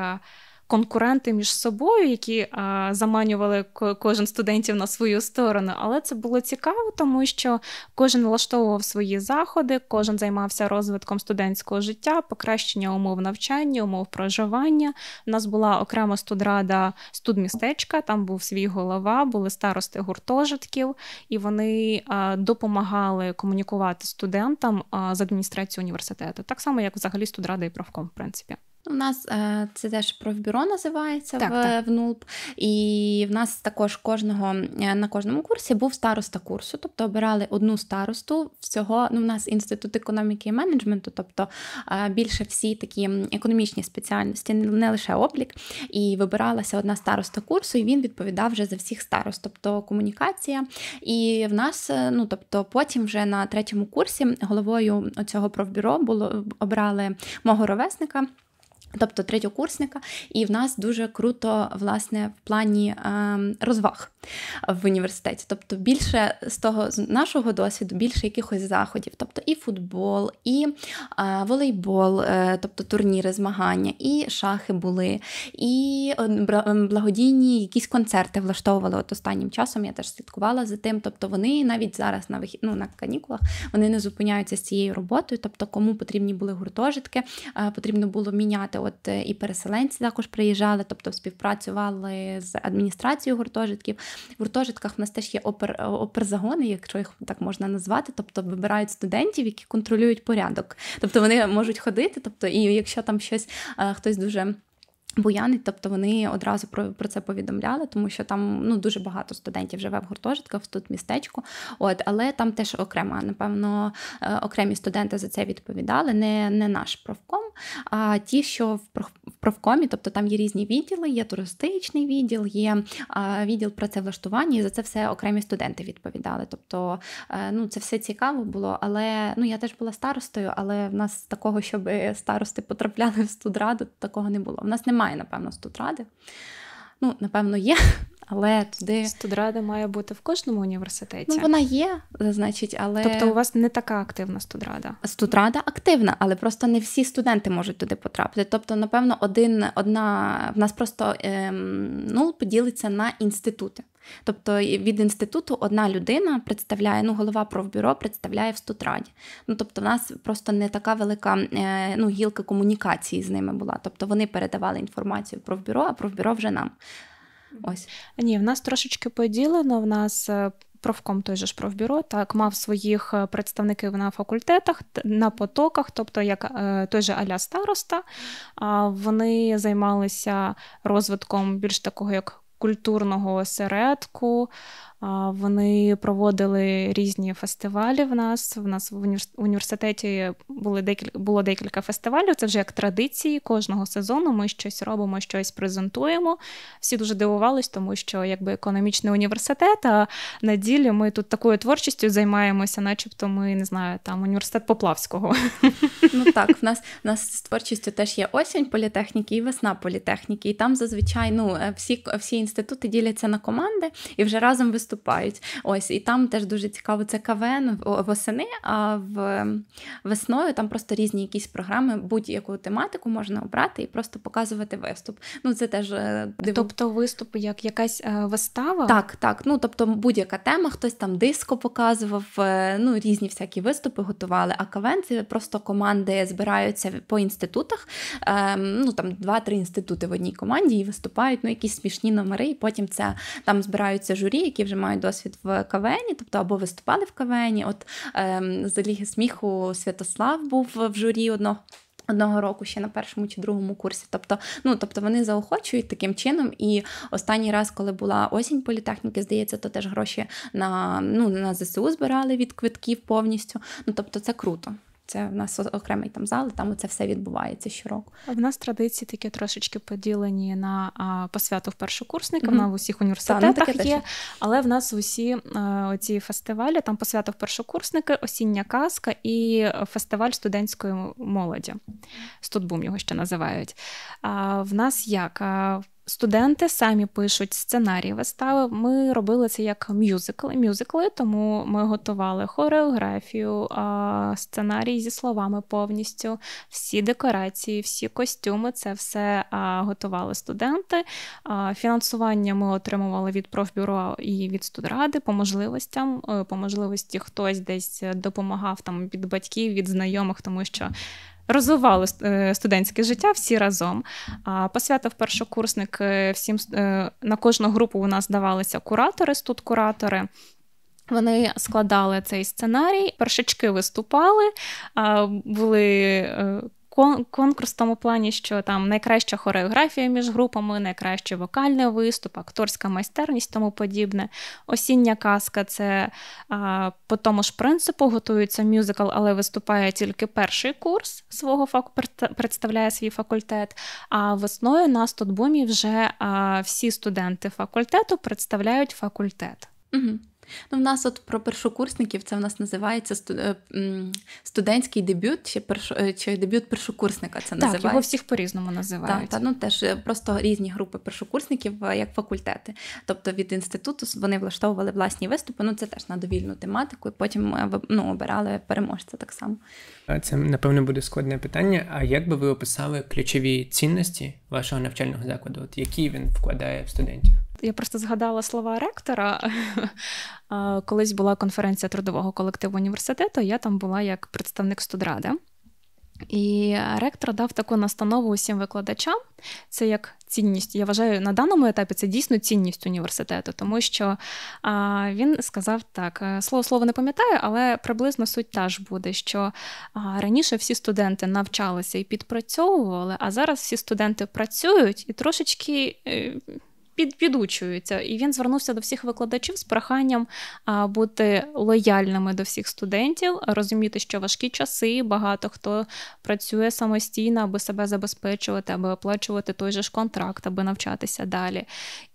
конкуренти між собою, які а, заманювали кожен студентів на свою сторону. Але це було цікаво, тому що кожен влаштовував свої заходи, кожен займався розвитком студентського життя, покращення умов навчання, умов проживання. У нас була окрема студрада студмістечка, там був свій голова, були старости гуртожитків, і вони а, допомагали комунікувати студентам а, з адміністрацією університету, так само, як взагалі студрада і правком, в принципі. У нас е, це теж профбюро називається так, в, так. в НУЛП. І в нас також кожного е, на кожному курсі був староста курсу, тобто обирали одну старосту. Всього ну в нас інститут економіки і менеджменту, тобто е, більше всі такі економічні спеціальності, не лише облік. І вибиралася одна староста курсу, і він відповідав вже за всіх старост, тобто комунікація. І в нас, ну тобто, потім вже на третьому курсі головою цього профбюро було обрали мого ровесника тобто третьокурсника, і в нас дуже круто власне в плані ем, розваг в університеті. Тобто, більше з того з нашого досвіду, більше якихось заходів, тобто і футбол, і е, волейбол, е, тобто турніри, змагання, і шахи були, і е, благодійні якісь концерти влаштовували от останнім часом. Я теж слідкувала за тим. Тобто вони навіть зараз на вихід, ну, на канікулах вони не зупиняються з цією роботою. Тобто, кому потрібні були гуртожитки, е, потрібно було міняти. От е, і переселенці також приїжджали, тобто співпрацювали з адміністрацією гуртожитків. В гуртожитках в нас теж є опер, оперзагони, якщо їх так можна назвати, тобто вибирають студентів, які контролюють порядок. Тобто вони можуть ходити, тобто, і якщо там щось е, хтось дуже буянить, тобто вони одразу про про це повідомляли, тому що там ну дуже багато студентів живе в гуртожитках, тут містечку. От, але там теж окремо, напевно, е, окремі студенти за це відповідали. Не не наш профком, а ті, що в профкомі, тобто там є різні відділи, є туристичний відділ, є відділ працевлаштування, і за це все окремі студенти відповідали. Тобто, е, ну це все цікаво було, але ну я теж була старостою, але в нас такого, щоб е, старости потрапляли в студраду, такого не було. У нас немає немає, напевно, студради. Ну, напевно, є, але туди. Студрада має бути в кожному університеті. Ну, вона є, значить, але. Тобто у вас не така активна студрада. Студрада активна, але просто не всі студенти можуть туди потрапити. Тобто, напевно, один одна в нас просто ем, ну, поділиться на інститути. Тобто від інституту одна людина представляє, ну, голова профбюро представляє в стутраді. Ну, Тобто, в нас просто не така велика е, ну, гілка комунікації з ними була. Тобто вони передавали інформацію про бюро, а профбюро вже нам. Ось ні, в нас трошечки поділено. В нас е, профком той же ж профбюро так мав своїх е, представників на факультетах, на потоках, тобто як той же аля староста. Вони займалися розвитком більш такого як культурного осередку, вони проводили різні фестивалі в нас. В нас в університеті були декілька було декілька фестивалів. Це вже як традиції кожного сезону. Ми щось робимо, щось презентуємо. Всі дуже дивувались, тому що якби економічний університет. А на ділі ми тут такою творчістю займаємося, начебто, ми не знаю, там університет Поплавського. Ну так, в нас в нас з творчістю теж є осінь політехніки і весна політехніки. І там зазвичай ну е, всі всі інститути діляться на команди і вже разом виступають виступають. Ось і там теж дуже цікаво це КВН восени. А в весною там просто різні якісь програми, будь-яку тематику можна обрати і просто показувати виступ. Ну це теж е, диву. тобто виступ як якась е, вистава? Так, так. Ну тобто, будь-яка тема, хтось там диско показував, е, ну різні всякі виступи готували. А КВН це просто команди збираються по інститутах. Ем, ну там два-три інститути в одній команді і виступають ну якісь смішні номери. і Потім це там збираються журі, які вже вже мають досвід в кавені, тобто або виступали в кавені. От ем, за ліги сміху Святослав був в журі одного. Одного року ще на першому чи другому курсі, тобто, ну тобто вони заохочують таким чином. І останній раз, коли була осінь політехніки, здається, то теж гроші на ну на ЗСУ збирали від квитків повністю. Ну тобто, це круто. Це в нас окремий там зал, там це все відбувається щороку. в нас традиції такі трошечки поділені на а, посвяту в першокурсників, mm-hmm. на в усіх університетах Та, ну, є. Але в нас усі е, ці фестивалі там посвята в першокурсники, осіння казка і фестиваль студентської молоді. Студбум його ще називають. А, В нас як? Студенти самі пишуть сценарії вистави. Ми робили це як мюзикли. Мюзикли, тому ми готували хореографію, сценарій зі словами повністю, всі декорації, всі костюми. Це все готували студенти. Фінансування ми отримували від профбюро і від студради по можливостям. Е, по можливості хтось десь допомагав там від батьків, від знайомих, тому що розвивали е, студентське життя всі разом. Посвятив першокурсник е, всім е, на кожну групу у нас здавалися куратори, тут куратори. Вони складали цей сценарій, першачки виступали, були конкурс в тому плані, що там найкраща хореографія між групами, найкращий вокальний виступ, акторська майстерність, тому подібне. Осіння казка це а, по тому ж принципу готується мюзикл, але виступає тільки перший курс свого фак... представляє свій факультет. А весною на студбумі вже а, всі студенти факультету представляють факультет. Угу. Ну, в нас от про першокурсників це в нас називається е, студентський дебют чи перш... Е, чи дебют першокурсника. Це так, називається. його всіх по-різному називають. Так, та, ну теж е, просто різні групи першокурсників як факультети. Тобто від інституту вони влаштовували власні виступи. Ну це теж на довільну тематику. і Потім ну, обирали переможця так само. Це напевно буде складне питання. А як би ви описали ключові цінності вашого навчального закладу? От які він вкладає в студентів? Я просто згадала слова ректора. Колись була конференція трудового колективу університету. Я там була як представник студради. І ректор дав таку настанову усім викладачам. Це як цінність. Я вважаю, на даному етапі це дійсно цінність університету, тому що а, він сказав так: «Е, слово слово не пам'ятаю, але приблизно суть та ж буде, що а, раніше всі студенти навчалися і підпрацьовували, а зараз всі студенти працюють і трошечки. Е, під, підучуються. І він звернувся до всіх викладачів з проханням а, бути лояльними до всіх студентів, розуміти, що важкі часи, багато хто працює самостійно, аби себе забезпечувати, аби оплачувати той же ж контракт, аби навчатися далі.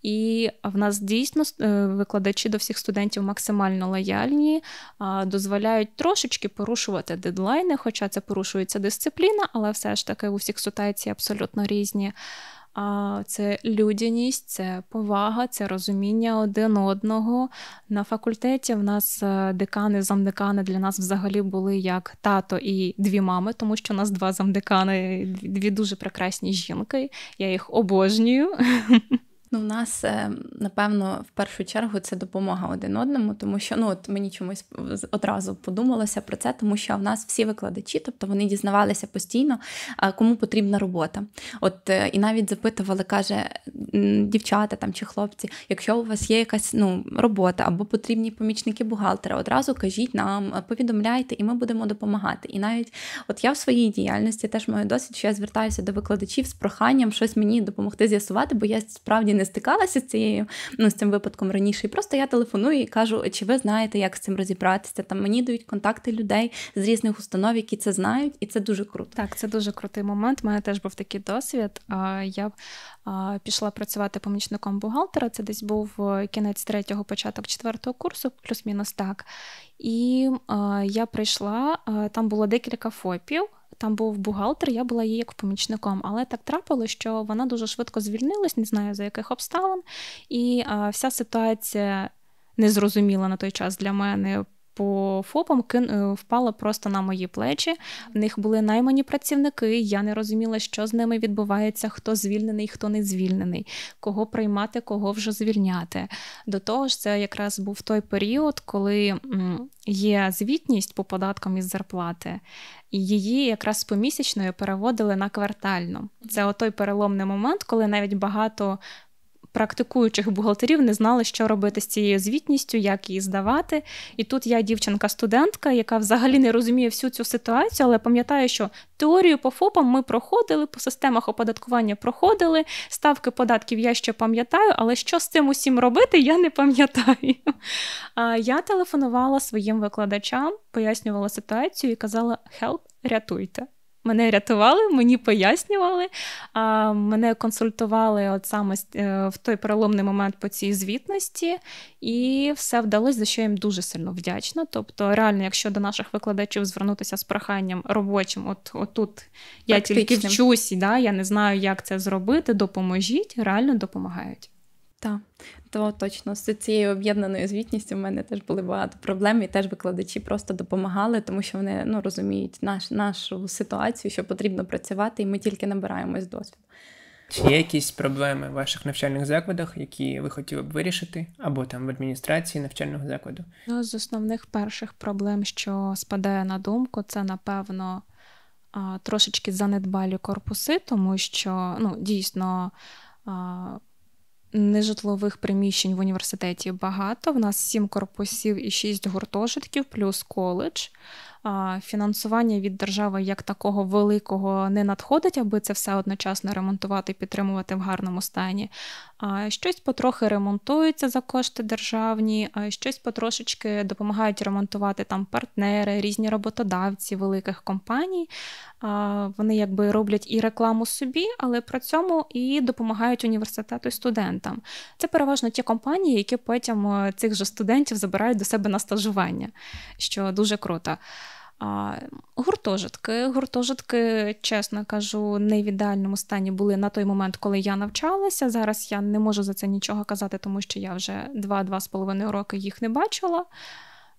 І в нас дійсно е, викладачі до всіх студентів максимально лояльні, а, дозволяють трошечки порушувати дедлайни, хоча це порушується дисципліна, але все ж таки у всіх ситуації абсолютно різні. А це людяність, це повага, це розуміння один одного. На факультеті в нас е, декани, замдекани для нас взагалі були як тато і дві мами, тому що у нас два замдекани, дві дуже прекрасні жінки. Я їх обожнюю. Ну, в нас е, напевно в першу чергу це допомога один одному, тому що ну от мені чомусь одразу подумалося про це, тому що в нас всі викладачі, тобто вони дізнавалися постійно, кому потрібна робота. От е, і навіть запитували, каже дівчата там чи хлопці, якщо у вас є якась ну робота або потрібні помічники бухгалтера, одразу кажіть нам, е, повідомляйте, і ми будемо допомагати. І навіть от я в своїй діяльності теж маю досвід, що я звертаюся до викладачів з проханням щось мені допомогти з'ясувати, бо я справді не стикалася з цією ну з цим випадком раніше. І просто я телефоную і кажу, чи ви знаєте, як з цим розібратися? Там мені дають контакти людей з різних установ, які це знають, і це дуже круто. Так, це дуже крутий момент. У мене теж був такий досвід. Я пішла працювати помічником бухгалтера. Це десь був е, кінець третього, початок четвертого курсу, плюс-мінус так. І я прийшла там було декілька фопів там був бухгалтер, я була її як помічником. Але так трапилося, що вона дуже швидко звільнилась, не знаю за яких обставин, і вся ситуація незрозуміла на той час для мене по ФОПам кин е, впала просто на мої плечі. В них були наймані працівники. Я не розуміла, що з ними відбувається, хто звільнений, хто не звільнений, кого приймати, кого вже звільняти. До того ж, це якраз був той період, коли є звітність по податкам із зарплати. І її якраз з помісячної переводили на квартальну. Це отой переломний момент, коли навіть багато практикуючих бухгалтерів не знали, що робити з цією звітністю, як її здавати. І тут я дівчинка-студентка, яка взагалі не розуміє всю цю ситуацію, але пам'ятаю, що теорію по ФОПам ми проходили, по системах оподаткування проходили, ставки податків я ще пам'ятаю, але що з цим усім робити, я не пам'ятаю. Я телефонувала своїм викладачам, пояснювала ситуацію і казала: Хелп, рятуйте. Мене рятували, мені пояснювали, мене консультували от саме е, в той переломний момент по цій звітності, і все вдалося, за що я їм дуже сильно вдячна. Тобто, реально, якщо до наших викладачів звернутися з проханням робочим, от отут я тільки вчусь, да, я не знаю, як це зробити, допоможіть, реально допомагають. Так то точно з цією об'єднаною звітністю в мене теж були багато проблем, і теж викладачі просто допомагали, тому що вони ну, розуміють наш, нашу ситуацію, що потрібно працювати, і ми тільки набираємось досвіду. Чи є якісь проблеми в ваших навчальних закладах, які ви хотіли б вирішити, або там в адміністрації навчального закладу? Ну, з основних перших проблем, що спадає на думку, це напевно трошечки занедбалі корпуси, тому що ну, дійсно Нежитлових приміщень в університеті багато. В нас сім корпусів і шість гуртожитків, плюс коледж фінансування від держави як такого великого не надходить, аби це все одночасно ремонтувати, і підтримувати в гарному стані. А Щось потрохи ремонтується за кошти державні, а щось потрошечки допомагають ремонтувати там партнери, різні роботодавці великих компаній. Вони якби роблять і рекламу собі, але при цьому і допомагають університету і студентам. Це переважно ті компанії, які потім е, цих же студентів забирають до себе на стажування, що дуже круто. А, Гуртожитки, гуртожитки, чесно кажу, не в ідеальному стані були на той момент, коли я навчалася. Зараз я не можу за це нічого казати, тому що я вже 2-2,5 роки їх не бачила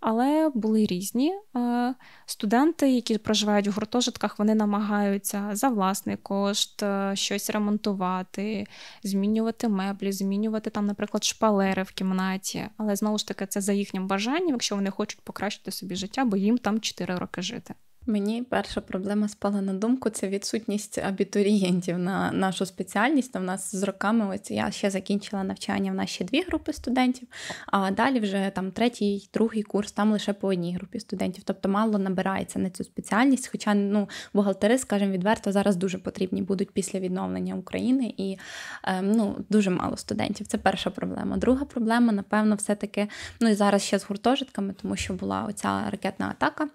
але були різні е, студенти, які проживають в гуртожитках, вони намагаються за власний кошт е, щось ремонтувати, змінювати меблі, змінювати там, наприклад, шпалери в кімнаті. Але знову ж таки, це за їхнім бажанням, якщо вони хочуть покращити собі життя, бо їм там 4 роки жити. Мені перша проблема спала на думку це відсутність абітурієнтів на нашу спеціальність. У нас з роками ось я ще закінчила навчання в наші дві групи студентів, а далі вже там третій, другий курс, там лише по одній групі студентів. Тобто мало набирається на цю спеціальність. Хоча ну бухгалтери, скажімо, відверто зараз дуже потрібні будуть після відновлення України і ем, ну дуже мало студентів. Це перша проблема. Друга проблема, напевно, все-таки ну і зараз ще з гуртожитками, тому що була оця ракетна атака.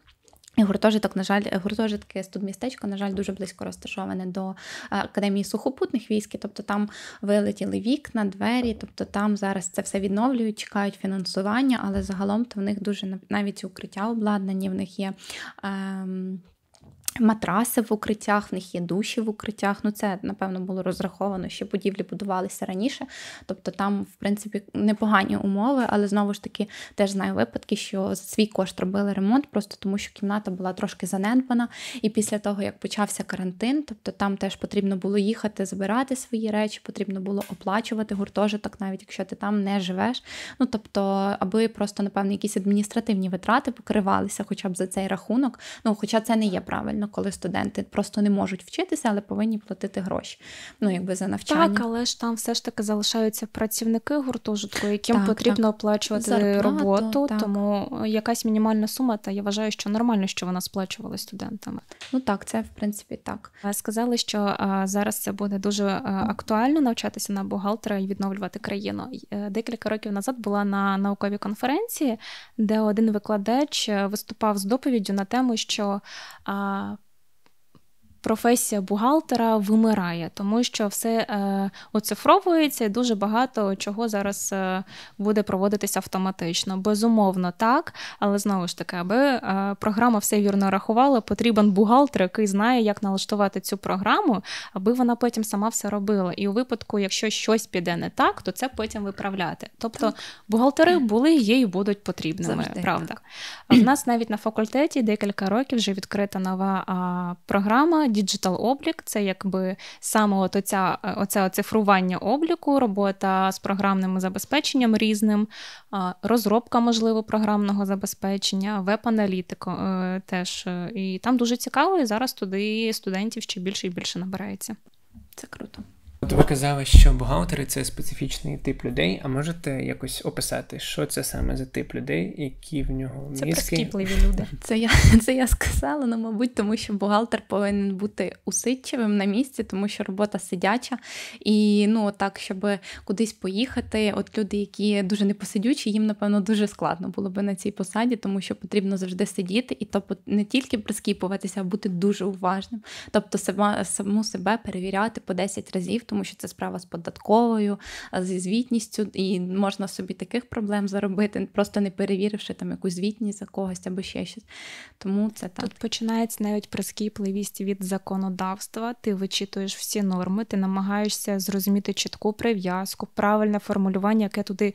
І Гуртожиток, на жаль, гуртожитки з тут містечко, на жаль, дуже близько розташоване до е, академії сухопутних військ. Тобто там вилетіли вікна, двері, тобто там зараз це все відновлюють, чекають фінансування, але загалом то в них дуже навіть укриття обладнані, в них є. Ем матраси в укриттях, в них є душі в укриттях. Ну, це, напевно, було розраховано, ще будівлі будувалися раніше. Тобто там, в принципі, непогані умови, але знову ж таки теж знаю випадки, що за свій кошт робили ремонт, просто тому що кімната була трошки занедбана. І після того, як почався карантин, тобто там теж потрібно було їхати, забирати свої речі, потрібно було оплачувати гуртожиток, навіть якщо ти там не живеш. Ну тобто, аби просто, напевно, якісь адміністративні витрати покривалися хоча б за цей рахунок. Ну, хоча це не є правильно неправильно, коли студенти просто не можуть вчитися, але повинні платити гроші. Ну якби за навчання. Так, але ж там все ж таки залишаються працівники гуртожитку, яким так, потрібно так. оплачувати Зарплату, роботу. Так. Тому якась мінімальна сума, та я вважаю, що нормально, що вона сплачувала студентами. Ну так, це в принципі так. Сказали, що а, е, зараз це буде дуже а, е, актуально навчатися на бухгалтера і відновлювати країну. Е, декілька років назад була на науковій конференції, де один викладач виступав з доповіддю на тему, що а, професія бухгалтера вимирає, тому що все е, оцифровується і дуже багато чого зараз е, буде проводитися автоматично. Безумовно, так, але знову ж таки, аби е, програма все вірно рахувала, потрібен бухгалтер, який знає, як налаштувати цю програму, аби вона потім сама все робила. І у випадку, якщо щось піде не так, то це потім виправляти. Тобто бухгалтери були, є і будуть потрібними. Завжди, правда. Так. В нас навіть на факультеті декілька років вже відкрита нова програма діджитал облік, це якби саме от оця, е, оце оцифрування обліку, робота з програмним забезпеченням різним, розробка, можливо, програмного забезпечення, веб-аналітика е, теж. Е, і там дуже цікаво, і зараз туди студентів ще більше і більше набирається. Це круто. Ви казали, що бухгалтери це специфічний тип людей. А можете якось описати, що це саме за тип людей, які в нього мізки? Це прискіпливі люди. Це я це я сказала. Ну мабуть, тому що бухгалтер повинен бути усидчивим на місці, тому що робота сидяча, і ну так, щоб кудись поїхати. От люди, які дуже непосидючі, їм напевно дуже складно було би на цій посаді, тому що потрібно завжди сидіти, і то не тільки прискіпуватися, а бути дуже уважним, тобто сама саму себе перевіряти по 10 разів тому що це справа з податковою, зі звітністю, і можна собі таких проблем заробити, просто не перевіривши там якусь звітність за когось або ще щось. Тому це так. Тут починається навіть прискіпливість від законодавства. Ти вичитуєш всі норми, ти намагаєшся зрозуміти чітку прив'язку, правильне формулювання, яке туди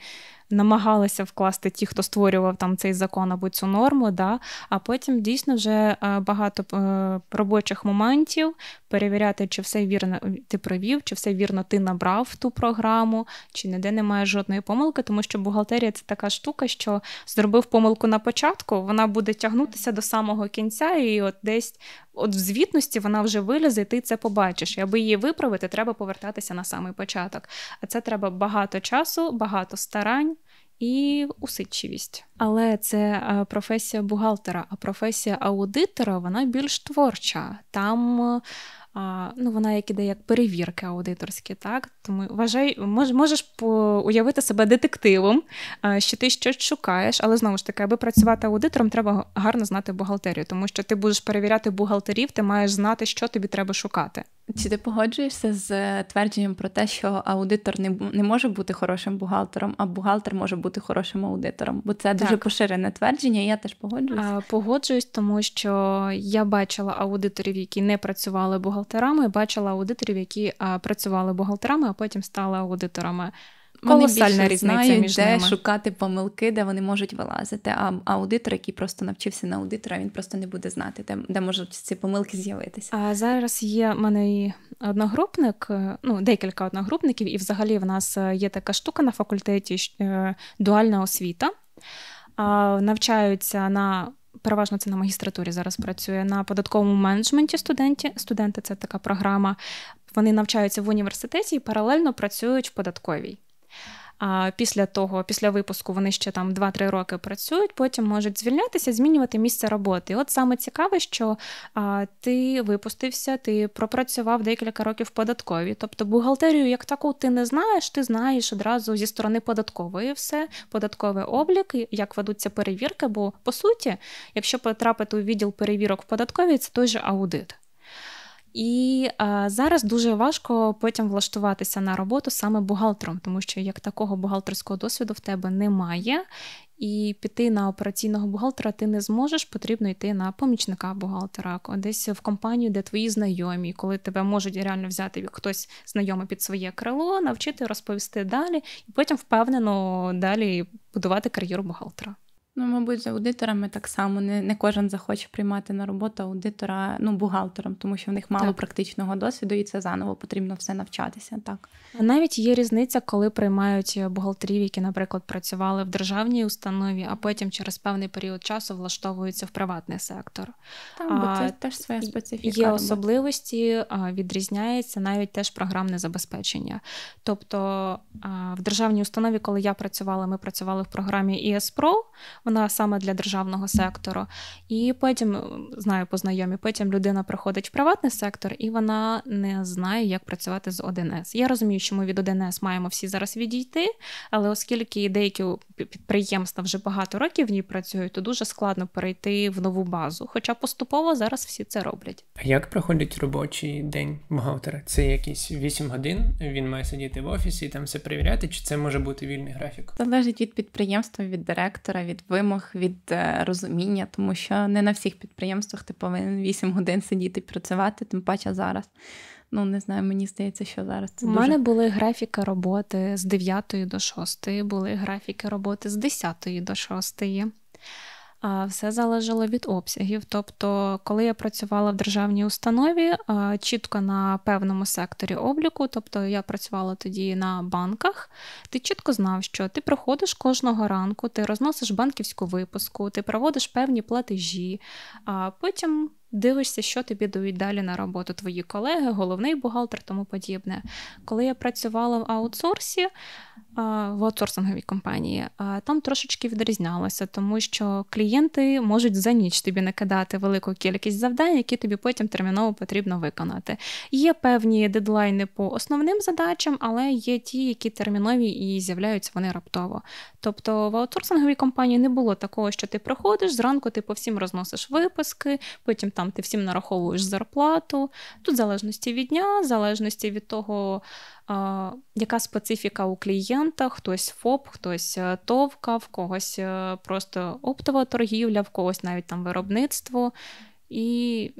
намагалися вкласти ті, хто створював там цей закон або цю норму. Да? А потім дійсно вже е, багато е, робочих моментів перевіряти, чи все вірно е, ти провів, чи все вірно ти набрав ту програму, чи ніде немає жодної помилки, тому що бухгалтерія це така штука, що зробив помилку на початку, вона буде тягнутися до самого кінця, і от десь от в звітності вона вже вилізе, і ти це побачиш. І аби її виправити, треба повертатися на самий початок. А це треба багато часу, багато старань. І усидчивість, але це е, професія бухгалтера. А професія аудитора вона більш творча. Там е, ну, вона як іде як перевірки аудиторські, так? Тому вважай, мож, можеш уявити себе детективом, що ти щось шукаєш, але знову ж таки, аби працювати аудитором, треба гарно знати бухгалтерію, тому що ти будеш перевіряти бухгалтерів, ти маєш знати, що тобі треба шукати. Чи ти погоджуєшся з е, твердженням про те, що аудитор не не може бути хорошим бухгалтером, а бухгалтер може бути хорошим аудитором? Бо це дуже поширене твердження, і я теж погоджуюсь. Погоджуюсь, тому що я бачила аудиторів, які не працювали бухгалтерами, бачила аудиторів, які працювали бухгалтерами, а потім стали аудиторами колосальна різниця знають, між де ними. шукати помилки, де вони можуть вилазити. А аудитор, який просто навчився на аудитора, він просто не буде знати, де де можуть ці помилки з'явитися. А зараз є в мене одногрупник, е, ну декілька одногрупників, і взагалі в нас е, є така штука на факультеті е, дуальна освіта. Навчаються на Переважно це на магістратурі зараз працює на податковому менеджменті студенті. Студенти це така програма. Вони навчаються в університеті і паралельно працюють в податковій. А після того, після випуску, вони ще там 2-3 роки працюють, потім можуть звільнятися, змінювати місце роботи. І От саме цікаве, що а, ти випустився, ти пропрацював декілька років податкові. Тобто бухгалтерію як таку ти не знаєш, ти знаєш одразу зі сторони податкової все, податковий облік, як ведуться перевірки. Бо по суті, якщо потрапити у відділ перевірок в податковій, це той же аудит. І а, е, зараз дуже важко потім влаштуватися на роботу саме бухгалтером, тому що як такого бухгалтерського досвіду в тебе немає, і піти на операційного бухгалтера ти не зможеш, потрібно йти на помічника бухгалтера, десь в компанію, де твої знайомі, коли тебе можуть реально взяти хтось знайомий під своє крило, навчити розповісти далі, і потім впевнено далі будувати кар'єру бухгалтера. Ну, мабуть, з аудиторами так само не не кожен захоче приймати на роботу аудитора, ну бухгалтером, тому що в них мало так. практичного досвіду, і це заново потрібно все навчатися. Так а навіть є різниця, коли приймають бухгалтерів, які, наприклад, працювали в державній установі, а потім через певний період часу влаштовуються в приватний сектор. Там бо це теж своя специфіка. Є роботи. особливості, відрізняється навіть теж програмне забезпечення. Тобто в державній установі, коли я працювала, ми працювали в програмі ІСПРО. E вона саме для державного сектору. І потім е, знаю по знайомі, потім людина приходить в приватний сектор, і вона не знає, як працювати з 1С. Я розумію, що ми від 1С маємо всі зараз відійти, але оскільки деякі підприємства вже багато років в ній працюють, то дуже складно перейти в нову базу. Хоча поступово зараз всі це роблять. А як проходить робочий день бухгалтера? Це якісь 8 годин. Він має сидіти в офісі і там все перевіряти, чи це може бути вільний графік? Залежить від підприємства, від директора, від вимог, від е, розуміння, тому що не на всіх підприємствах ти повинен 8 годин сидіти і працювати, тим паче зараз. Ну, не знаю, мені здається, що зараз це. У дуже... мене були графіки роботи з 9 до 6, були графіки роботи з 10 до 6 все залежало від обсягів. Тобто, коли я працювала в державній установі, чітко на певному секторі обліку, тобто я працювала тоді на банках, ти чітко знав, що ти приходиш кожного ранку, ти розносиш банківську випуску, ти проводиш певні платежі, а потім. Дивишся, що тобі дають далі на роботу твої колеги, головний бухгалтер, тому подібне. Коли я працювала в аутсорсі, Е, в аутсорсинговій компанії е, там трошечки відрізнялося, тому що клієнти можуть за ніч тобі накидати велику кількість завдань, які тобі потім терміново потрібно виконати. Є певні дедлайни по основним задачам, але є ті, які термінові і з'являються вони раптово. Тобто в аутсорсинговій компанії не було такого, що ти приходиш, зранку ти по всім розносиш виписки, потім там ти всім нараховуєш зарплату. Тут в залежності від дня, залежності від того яка специфіка у клієнта, хтось ФОП, хтось е, товка, в когось е, просто оптова торгівля, в когось навіть там виробництво. І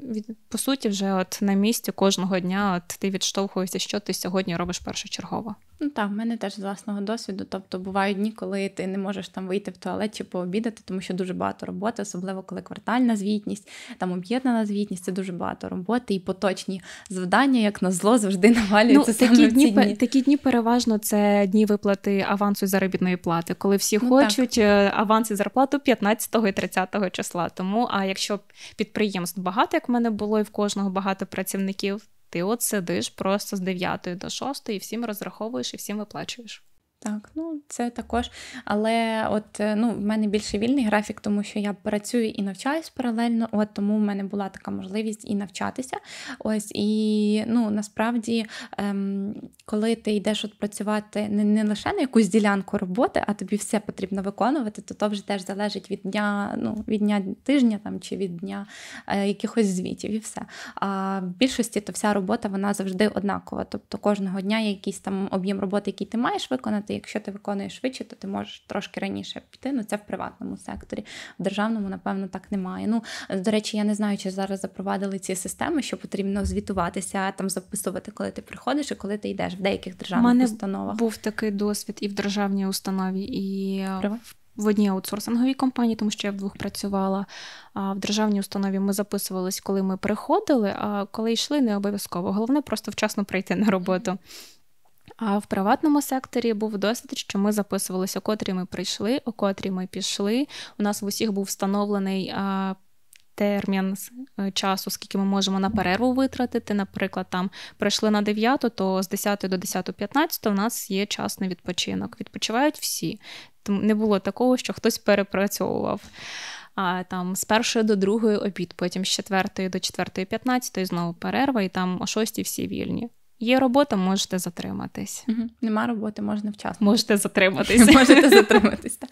по суті, вже от на місці кожного дня от ти відштовхуєшся, що ти сьогодні робиш першочергово. Ну так, в мене теж з власного досвіду. Тобто бувають дні, коли ти не можеш там вийти в туалет чи пообідати, тому що дуже багато роботи, особливо коли квартальна звітність, там об'єднана звітність, це дуже багато роботи і поточні завдання, як на зло, завжди навалюються ну, такі дні. дні. Такі дні переважно це дні виплати авансу заробітної плати, коли всі ну, хочуть так. Е, аванси зарплату 15 і 30 числа. Тому а якщо підприємств багато, як в мене було, і в кожного багато працівників. Ти от сидиш просто з 9 до 6 і всім розраховуєш і всім виплачуєш. Так, ну це також. Але от е, ну, в мене більше вільний графік, тому що я працюю і навчаюсь паралельно, от тому в мене була така можливість і навчатися. Ось і ну насправді, ем, коли ти йдеш от працювати не, не лише на якусь ділянку роботи, а тобі все потрібно виконувати, то то вже теж залежить від дня, ну від дня тижня там чи від дня е, якихось звітів, і все. А в більшості то вся робота вона завжди однакова. Тобто кожного дня є якийсь там об'єм роботи, який ти маєш виконати виконувати. Якщо ти виконуєш швидше, то ти можеш трошки раніше піти. Ну це в приватному секторі. В державному, напевно, так немає. Ну до речі, я не знаю, чи зараз запровадили ці системи, що потрібно звітуватися, там записувати, коли ти приходиш і коли ти йдеш в деяких державних мене установах. Був такий досвід і в державній установі, і Приват? В одній аутсорсинговій компанії, тому що я вдвох працювала. А в державній установі ми записувались, коли ми приходили, а коли йшли, не обов'язково. Головне просто вчасно прийти на роботу. А в приватному секторі був досвід, що ми записувалися, о котрі ми прийшли, о котрі ми пішли. У нас в усіх був встановлений. Термін е, часу, скільки ми можемо на перерву витратити. Наприклад, там прийшли на 9, то з 10 до 10.15 у нас є час на відпочинок. Відпочивають всі. Тому не було такого, що хтось перепрацьовував. А там з першої до другої обід, потім з 4 до четвертої, п'ятнадцятої знову перерва, і там о шостій всі вільні. Є робота, можете затриматись. Угу. Нема роботи, можна вчасно. Можете затриматись. Можете затриматись. так.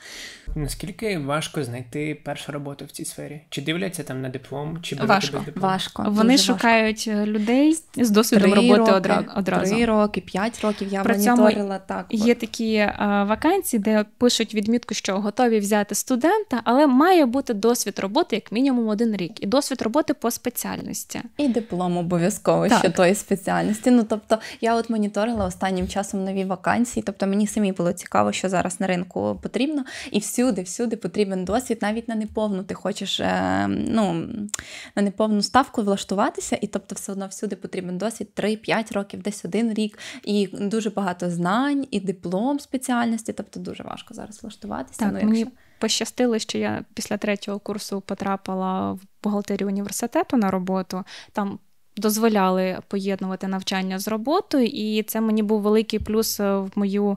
Наскільки важко знайти першу роботу в цій сфері? Чи дивляться там на диплом, чи важко. диплом? Важко. Вони Дуже шукають важко. Е, людей з досвідом роботи роки, одразу. Три роки, п'ять років я При моніторила так. Є такі а, е, вакансії, де пишуть відмітку, що готові взяти студента, але має бути досвід роботи як мінімум один рік, і досвід роботи по спеціальності. І диплом обов'язково ще тої спеціальності. Ну тобто. Тобто я от моніторила останнім часом нові вакансії. Тобто мені самі було цікаво, що зараз на ринку потрібно. І всюди, всюди потрібен досвід, навіть на неповну ти хочеш е, ну, на неповну ставку влаштуватися, і тобто все одно всюди потрібен досвід 3-5 років, десь один рік, і дуже багато знань, і диплом спеціальності. Тобто дуже важко зараз влаштуватися. Так, ну, якщо... мені пощастило, що я після третього курсу потрапила в бухгалтерію університету на роботу. Там дозволяли поєднувати навчання з роботою, і це мені був великий плюс е, в мою.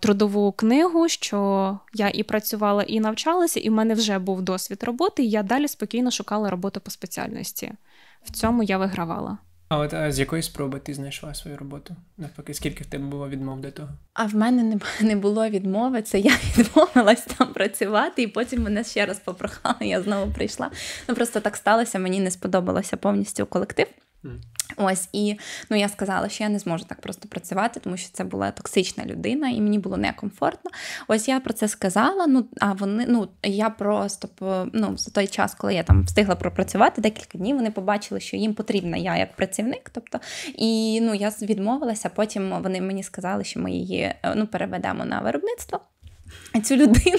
Трудову книгу, що я і працювала, і навчалася, і в мене вже був досвід роботи. і Я далі спокійно шукала роботу по спеціальності. В цьому я вигравала. А от а з якої спроби ти знайшла свою роботу? Навпаки, скільки в тебе було відмов до того? А в мене не не було відмови. Це я відмовилась там працювати, і потім мене ще раз попрохали. Я знову прийшла. Ну просто так сталося. Мені не сподобалося повністю колектив. Ось і ну я сказала, що я не зможу так просто працювати, тому що це була токсична людина, і мені було некомфортно. Ось я про це сказала. Ну а вони, ну я просто ну, за той час, коли я там встигла пропрацювати декілька днів, вони побачили, що їм потрібна я як працівник. Тобто, і ну я відмовилася. Потім вони мені сказали, що ми її е, ну переведемо на виробництво. цю людину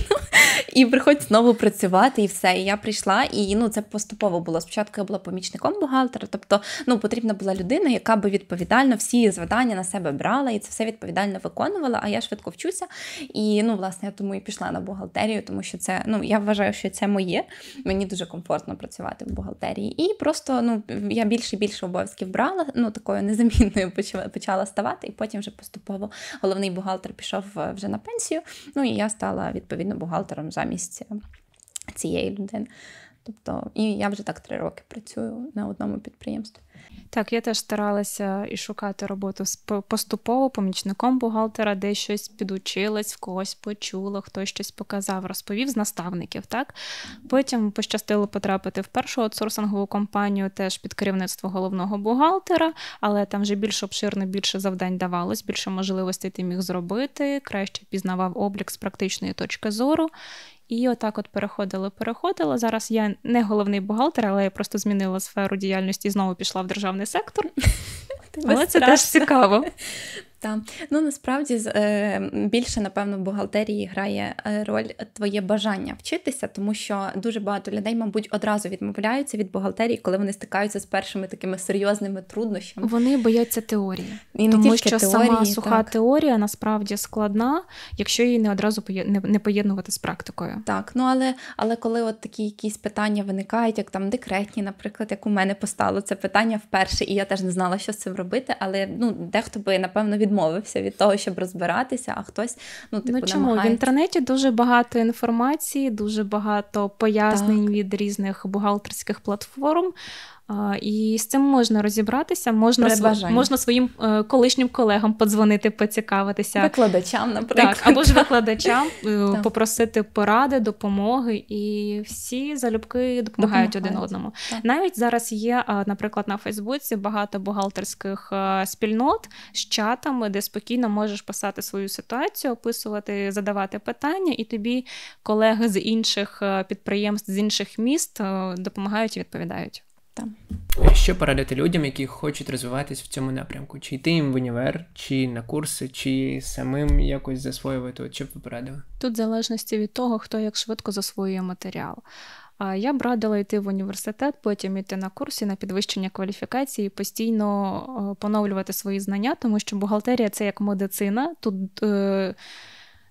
і приходь знову працювати, і все. І я прийшла, і ну це поступово було. Спочатку я була помічником бухгалтера, тобто ну потрібна була людина, яка би відповідально всі завдання на себе брала і це все відповідально виконувала. А я швидко вчуся. І ну, власне, я тому і пішла на бухгалтерію, тому що це ну я вважаю, що це моє. Мені дуже комфортно працювати в бухгалтерії. І просто ну я більше і більше обов'язків брала. Ну такою незамінною почала почала ставати. І потім вже поступово головний бухгалтер пішов е, вже на пенсію. Ну і я стала стала відповідно бухгалтером замість е, цієї людини. Тобто, і я вже так три роки працюю на одному підприємстві. Так, я теж старалася і шукати роботу поступово помічником бухгалтера, де щось підучилась, в когось почула, хтось щось показав, розповів з наставників. Так потім пощастило потрапити в першу аутсорсингову компанію, теж під керівництво головного бухгалтера, але там вже більш обширно, більше завдань давалось, більше можливостей ти міг зробити, краще пізнавав облік з практичної точки зору. І отак от переходила, переходила. Зараз я не головний бухгалтер, але я просто змінила сферу діяльності і знову пішла в державний сектор. Але це теж цікаво. Так. Ну насправді е, більше, напевно, в бухгалтерії грає е, роль твоє бажання вчитися, тому що дуже багато людей, мабуть, одразу відмовляються від бухгалтерії, коли вони стикаються з першими такими серйозними труднощами. Вони бояться теорії, І не тому що теорії, сама суха так. теорія насправді складна, якщо її не одразу не поєднувати з практикою. Так, ну але але коли от такі якісь питання виникають, як там декретні, наприклад, як у мене постало це питання вперше, і я теж не знала, що з цим робити, але ну дехто би напевно від відмовився від того, щоб розбиратися, а хтось ну типу, ну, чому намагає... в інтернеті дуже багато інформації, дуже багато пояснень так. від різних бухгалтерських платформ. І з цим можна розібратися, можна св... можна своїм е, колишнім колегам подзвонити, поцікавитися. Викладачам, наприклад. Так, Або ж викладачам е, попросити поради, допомоги, і всі залюбки допомагають, допомагають. один одному. Так. Навіть зараз є, е, наприклад, на Фейсбуці багато бухгалтерських спільнот з чатами, де спокійно можеш писати свою ситуацію, описувати, задавати питання, і тобі колеги з інших підприємств, з інших міст допомагають і відповідають там. Що порадити людям, які хочуть розвиватись в цьому напрямку? Чи йти їм в універ, чи на курси, чи самим якось засвоювати? чи Що б ви Тут в залежності від того, хто як швидко засвоює матеріал. А Я б радила йти в університет, потім йти на курси на підвищення кваліфікації, постійно поновлювати свої знання, тому що бухгалтерія це як медицина. Тут е,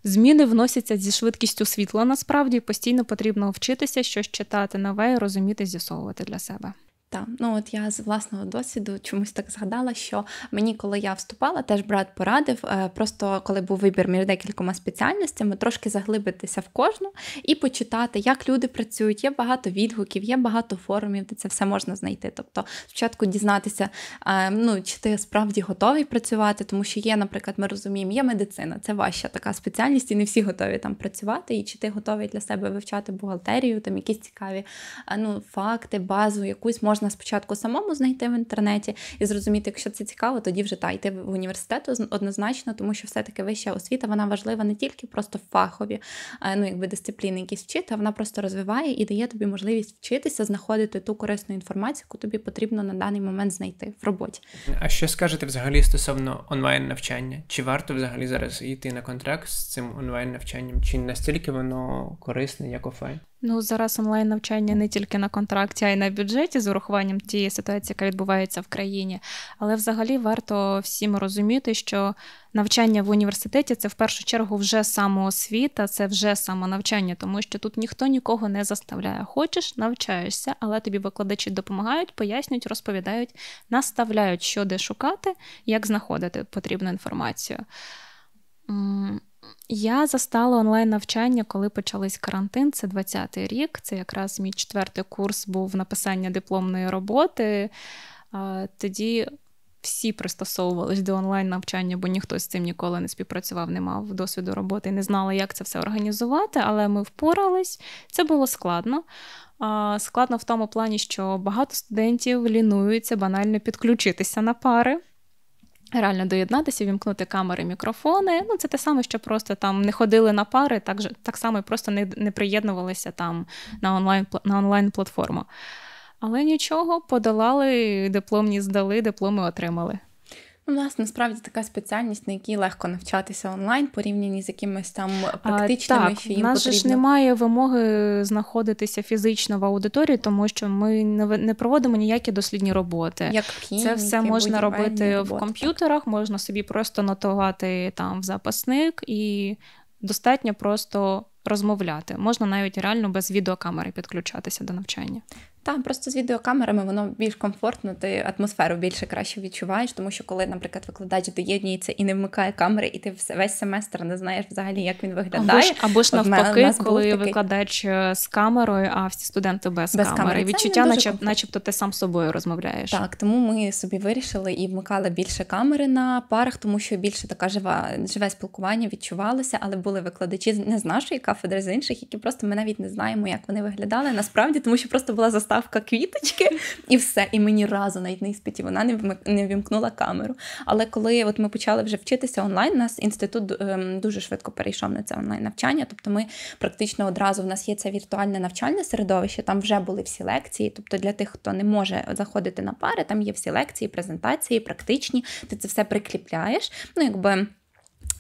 Зміни вносяться зі швидкістю світла насправді постійно потрібно вчитися щось читати нове, і розуміти, з'ясовувати для себе. Так, ну от я з власного досвіду чомусь так згадала, що мені, коли я вступала, теж брат порадив, е, просто коли був вибір між декількома спеціальностями, трошки заглибитися в кожну і почитати, як люди працюють. Є багато відгуків, є багато форумів, де це все можна знайти. Тобто, спочатку дізнатися, е, ну чи ти справді готовий працювати, тому що є, наприклад, ми розуміємо, є медицина, це ваша така спеціальність, і не всі готові там працювати. І чи ти готовий для себе вивчати бухгалтерію, там якісь цікаві е, ну, факти, базу, якусь можна можна спочатку самому знайти в інтернеті і зрозуміти, якщо це цікаво, тоді вже та йти в університет однозначно, тому що все-таки вища освіта вона важлива не тільки просто фахові, е, ну якби дисципліни, якісь вчити, а вона просто розвиває і дає тобі можливість вчитися, знаходити ту корисну інформацію, яку тобі потрібно на даний момент знайти в роботі. А що скажете взагалі стосовно онлайн навчання? Чи варто взагалі зараз йти на контракт з цим онлайн навчанням? Чи настільки воно корисне, як офайн? Ну зараз онлайн навчання не тільки на контракті, а й на бюджеті з урахуванням тієї ситуації, яка відбувається в країні. Але взагалі варто всім розуміти, що навчання в університеті це в першу чергу вже самоосвіта, це вже самонавчання, тому що тут ніхто нікого не заставляє. Хочеш, навчаєшся, але тобі викладачі допомагають, пояснюють, розповідають, наставляють, що де шукати, як знаходити потрібну інформацію. Я застала онлайн-навчання, коли почались карантин. Це 20-й рік. Це якраз мій четвертий курс був написання дипломної роботи. Тоді всі пристосовувались до онлайн-навчання, бо ніхто з цим ніколи не співпрацював, не мав досвіду роботи і не знала, як це все організувати, але ми впорались. Це було складно. Складно в тому плані, що багато студентів лінуються банально підключитися на пари. Реально доєднатися, вімкнути камери, мікрофони. Ну, це те саме, що просто там не ходили на пари, так же, так само і просто не не приєднувалися там на онлайн на онлайн платформу. Але нічого, подолали дипломні здали, дипломи отримали у нас насправді така спеціальність, на якій легко навчатися онлайн, порівняно з якимись там практичними а, так, що їм потрібно. Так, нас ж немає вимоги знаходитися фізично в аудиторії, тому що ми не не проводимо ніякі дослідні роботи. Як кіміки, Це все можна робити роботи, в комп'ютерах, так. можна собі просто нотувати там в запасник, і достатньо просто розмовляти. Можна навіть реально без відеокамери підключатися до навчання. Так, просто з відеокамерами воно більш комфортно, ти атмосферу більше краще відчуваєш, тому що коли, наприклад, викладач доєднується і не вмикає камери, і ти весь семестр не знаєш взагалі, як він виглядає. Або ж, або ж навпаки, коли такий... викладач е, з камерою, а всі студенти без, без камери. камери. Відчуття, наче, начебто, ти сам з собою розмовляєш. Так, тому ми собі вирішили і вмикали більше камери на парах, тому що більше така жива, живе спілкування відчувалося, але були викладачі не з нашої кафедри, з інших, які просто ми навіть не знаємо, як вони виглядали. Насправді, тому що просто була заставка заставка квіточки, і все. І мені разу навіть на іспиті вона не вімкнула камеру. Але коли от ми почали вже вчитися онлайн, нас інститут ем, дуже швидко перейшов на це онлайн навчання. Тобто, ми практично одразу в нас є це віртуальне навчальне середовище. Там вже були всі лекції. Тобто, для тих, хто не може заходити на пари, там є всі лекції, презентації, практичні. Ти це все прикріпляєш. Ну якби.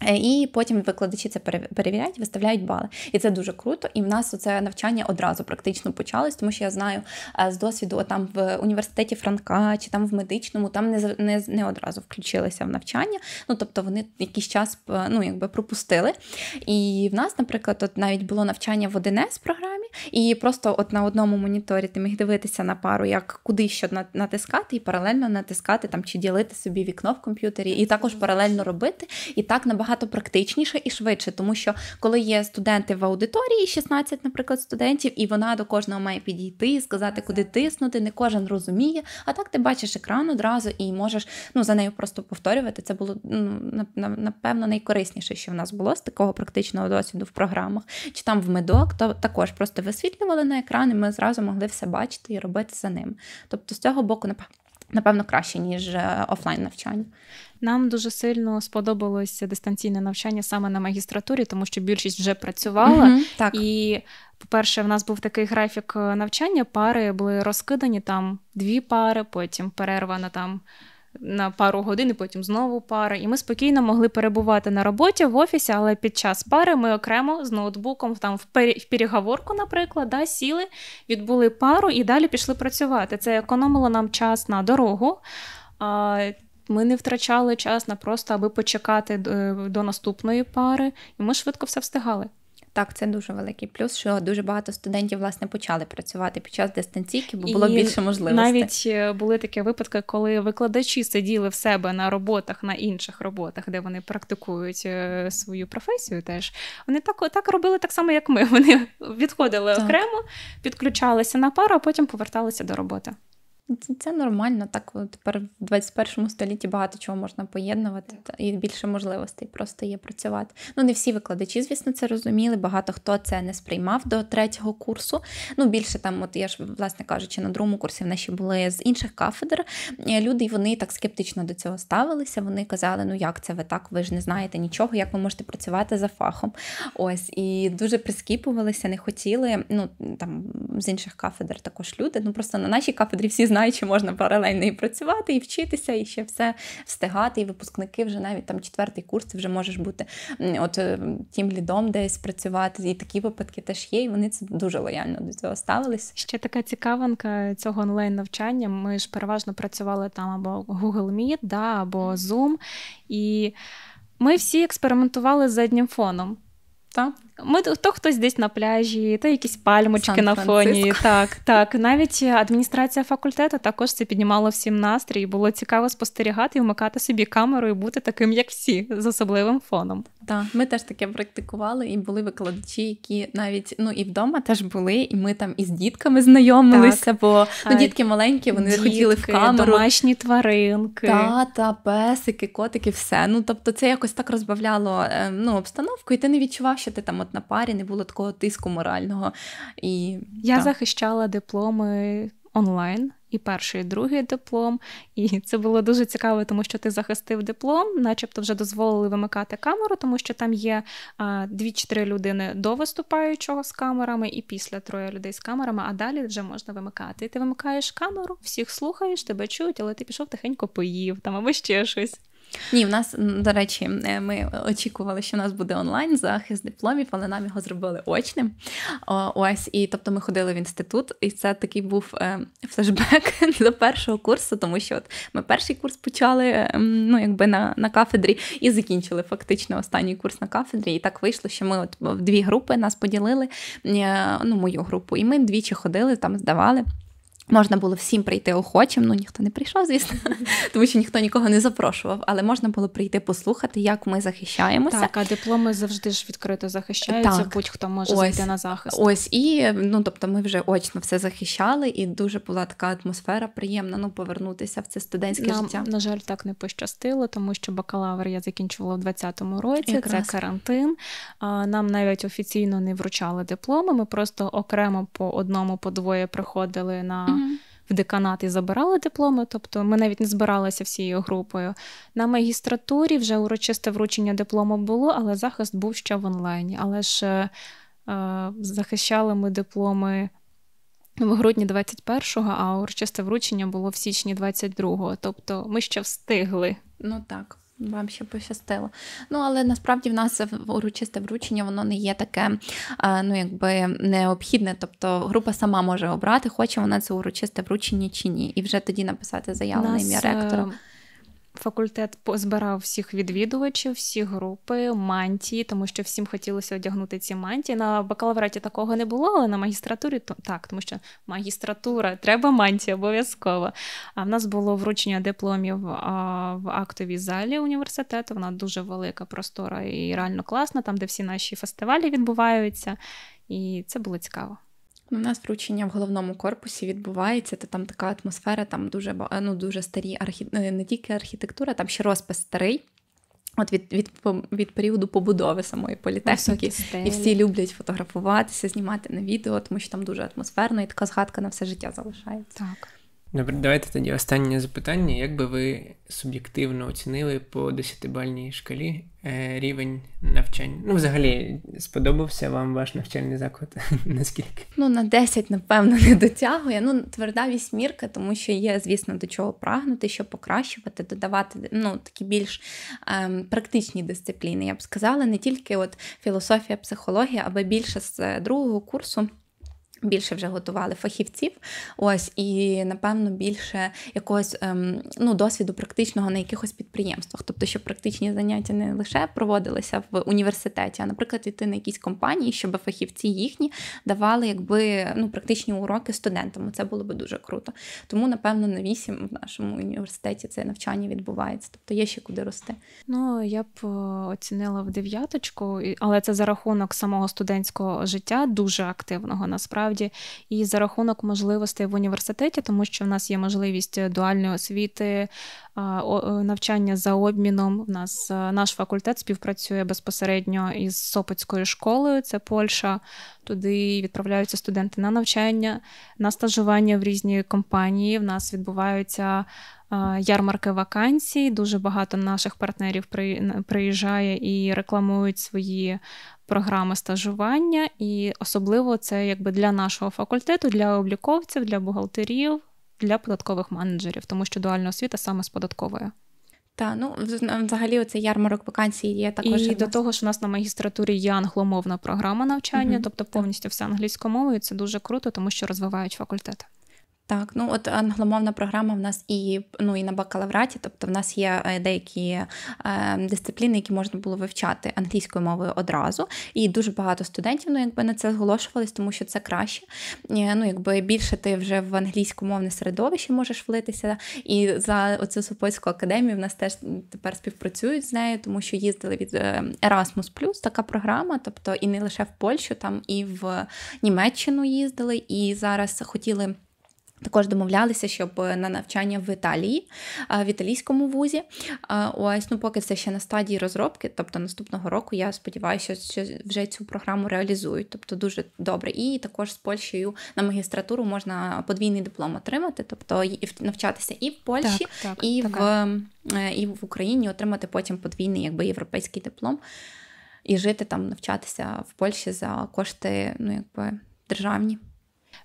Е, і потім викладачі це перевіряють, виставляють бали. І це дуже круто. І в нас це навчання одразу практично почалось, тому що я знаю е, з досвіду там в університеті Франка чи там в медичному, там не не, не одразу включилися в навчання. Ну тобто вони якийсь час е, ну, якби пропустили. І в нас, наприклад, от навіть було навчання в 1С програмі, і просто от на одному моніторі ти міг дивитися на пару, як куди що натискати, і паралельно натискати там чи ділити собі вікно в комп'ютері, і також паралельно робити. І так набагато набагато практичніше і швидше, тому що коли є студенти в аудиторії, 16, наприклад, студентів, і вона до кожного має підійти, і сказати, куди тиснути, не кожен розуміє. А так ти бачиш екран одразу і можеш ну за нею просто повторювати. Це було ну, напевно найкорисніше, що в нас було з такого практичного досвіду в програмах, чи там в медок, то також просто висвітлювали на екран, і ми зразу могли все бачити і робити за ним. Тобто з цього боку, напевно. Напевно, краще ніж е, офлайн навчання. Нам дуже сильно сподобалося дистанційне навчання саме на магістратурі, тому що більшість вже працювала. mm так. І, по-перше, в нас був такий графік е, навчання. Пари були розкидані там дві пари, потім перерва на там на пару годин, і потім знову пара. І ми спокійно могли перебувати на роботі в офісі, але під час пари ми окремо з ноутбуком там в переговорку, наприклад, да, сіли, відбули пару і далі пішли працювати. Це економило нам час на дорогу. Ми не втрачали час на просто аби почекати е, до наступної пари, і ми швидко все встигали. Так, це дуже великий плюс, що дуже багато студентів власне почали працювати під час дистанційки, бо було і більше можливостей. Навіть е, були такі випадки, коли викладачі сиділи в себе на роботах, на інших роботах, де вони практикують е, свою професію. Теж вони так так робили так само, як ми. Вони відходили так. окремо, підключалися на пару, а потім поверталися до роботи. Це нормально, так тепер в 21 столітті багато чого можна поєднувати і більше можливостей просто є працювати. Ну не всі викладачі, звісно, це розуміли. Багато хто це не сприймав до третього курсу. Ну більше там, от я ж власне кажучи, на другому курсі в нас були з інших кафедр. Е, люди вони так скептично до цього ставилися. Вони казали, ну як це ви так? Ви ж не знаєте нічого, як ви можете працювати за фахом. Ось і дуже прискіпувалися, не хотіли. Ну там з інших кафедр також люди. Ну просто на нашій кафедрі всі знають, знаю, чи можна паралельно і працювати, і вчитися, і ще все встигати. І випускники вже навіть там четвертий курс, ти вже можеш бути от е, тім лідом десь працювати. І такі випадки теж є. і Вони це дуже лояльно до цього ставились. Ще така цікаванка цього онлайн-навчання. Ми ж переважно працювали там або Google Meet, да, або Zoom. і ми всі експериментували заднім фоном. Так. Ми то хтось десь на пляжі, то якісь пальмочки на фоні. Так, так. Навіть адміністрація факультету також це піднімала всім настрій. Було цікаво спостерігати і вмикати собі камеру і бути таким, як всі, з особливим фоном. Так, ми теж таке практикували, і були викладачі, які навіть ну і вдома теж були, і ми там із дітками знайомилися, так. бо ну дітки маленькі, вони дітки, хотіли в камеру. домашні тваринки, та та песики, котики, все. Ну тобто, це якось так розбавляло ем, ну обстановку, і ти не відчував, що ти там от на парі не було такого тиску морального. І Я та. захищала дипломи онлайн. І перший, і другий диплом, і це було дуже цікаво, тому що ти захистив диплом, начебто вже дозволили вимикати камеру, тому що там є дві чи три людини до виступаючого з камерами, і після троє людей з камерами, а далі вже можна вимикати. І ти вимикаєш камеру, всіх слухаєш, тебе чують, але ти пішов тихенько поїв там або ще щось. Ні, в нас до речі, е, ми очікували, що в нас буде онлайн захист дипломів, але нам його зробили очним. Ось і тобто ми ходили в інститут, і це такий був е, флешбек до першого курсу, тому що от ми перший курс почали ну, якби на на кафедрі і закінчили фактично останній курс на кафедрі. І так вийшло, що ми от в дві групи нас поділили, е, ну мою групу, і ми двічі ходили, там здавали. Можна було всім прийти охочим, ну ніхто не прийшов, звісно, тому що ніхто нікого не запрошував, але можна було прийти послухати, як ми захищаємося. Так, а дипломи завжди ж відкрито захищаються. Так. Будь-хто може зайти на захист. Ось і ну тобто, ми вже очно все захищали, і дуже була така атмосфера приємна. Ну повернутися в це студентське Нам, життя. На жаль, так не пощастило, тому що бакалавр я закінчувала в 20-му році. Якраз. Це карантин. Нам навіть офіційно не вручали дипломи. Ми просто окремо по одному, по двоє приходили на в деканат і забирали дипломи, тобто ми навіть не збиралися всією групою. На магістратурі вже урочисте вручення диплому було, але захист був ще в онлайні. Але ж е, е захищали ми дипломи. В грудні 21-го, а урочисте вручення було в січні 22-го. Тобто ми ще встигли. Ну так. Вам ще пощастило. Ну, але насправді в нас урочисте вручення, воно не є таке, е, ну якби необхідне. Тобто група сама може обрати, хоче вона це урочисте вручення чи ні. І вже тоді написати заяву на ім'я е, ректора. Факультет позбирав всіх відвідувачів, всі групи, мантії, тому що всім хотілося одягнути ці мантії. На бакалавраті такого не було, але на магістратурі то так, тому що магістратура треба мантія обов'язково. А в нас було вручення дипломів а, в актовій залі університету. Вона дуже велика простора і реально класна, там де всі наші фестивалі відбуваються. І це було цікаво. У нас вручення в головному корпусі відбувається, то там така атмосфера, там дуже ну, дуже старі архі... Е, не тільки архітектура, там ще розпис старий. От від від, від періоду побудови самої політехніки і всі люблять фотографуватися, знімати на відео, тому що там дуже атмосферно і така згадка на все життя залишається. Так. Добре, давайте тоді останнє запитання. Як би ви суб'єктивно оцінили по 10-бальній шкалі е, рівень навчання? Ну, взагалі, сподобався вам ваш навчальний заклад? Наскільки? Ну, на 10, напевно, не дотягує. Ну, тверда вісьмірка, тому що є, звісно, до чого прагнути, що покращувати, додавати ну, такі більш ем, практичні дисципліни. Я б сказала, не тільки от філософія, психологія, аби більше з е, другого курсу. Більше вже готували фахівців, ось і напевно більше якогось ем, ну досвіду практичного на якихось підприємствах. Тобто, щоб практичні заняття не лише проводилися в університеті, а наприклад, йти на якісь компанії, щоб фахівці їхні давали якби ну практичні уроки студентам. Це було би дуже круто. Тому, напевно, на вісім в нашому університеті це навчання відбувається. Тобто є ще куди рости. Ну я б е, оцінила в дев'яточку, але це за рахунок самого студентського життя дуже активного насправді насправді і за рахунок можливостей в університеті, тому що в нас є можливість е, дуальної освіти, е, навчання за обміном. В нас е, наш факультет співпрацює безпосередньо із Сопотською школою, це Польща. Туди відправляються студенти на навчання, на стажування в різні компанії. В нас відбуваються ярмарки вакансій. Дуже багато наших партнерів приїжджає і рекламують свої програми стажування. І особливо це якби для нашого факультету, для обліковців, для бухгалтерів, для податкових менеджерів, тому що дуальна освіта саме з податковою. Та ну взагалі оцей ярмарок вакансій є також. І до того що у нас на магістратурі є англомовна програма навчання, угу, тобто повністю так. все англійською мовою. Це дуже круто, тому що розвивають факультет. Так, ну от англомовна програма в нас і ну і на бакалавраті, тобто в нас є е, деякі е, дисципліни, які можна було вивчати англійською мовою одразу. І дуже багато студентів ну, якби на це зголошувались, тому що це краще. Е, ну, якби більше ти вже в англійськомовне середовище можеш влитися. І за оцю Супольську академію в нас теж тепер співпрацюють з нею, тому що їздили від е, Erasmus+, така програма, тобто і не лише в Польщу, там і в Німеччину їздили, і зараз хотіли. Також домовлялися, щоб е, на навчання в Італії, е, в італійському вузі. Е, ось ну поки це ще на стадії розробки, тобто наступного року я сподіваюся, що вже цю програму реалізують, тобто дуже добре. І також з Польщею на магістратуру можна подвійний диплом отримати, тобто навчатися і в Польщі, так, так, і в і в Україні отримати потім подвійний, якби європейський диплом, і жити там, навчатися в Польщі за кошти, ну якби державні.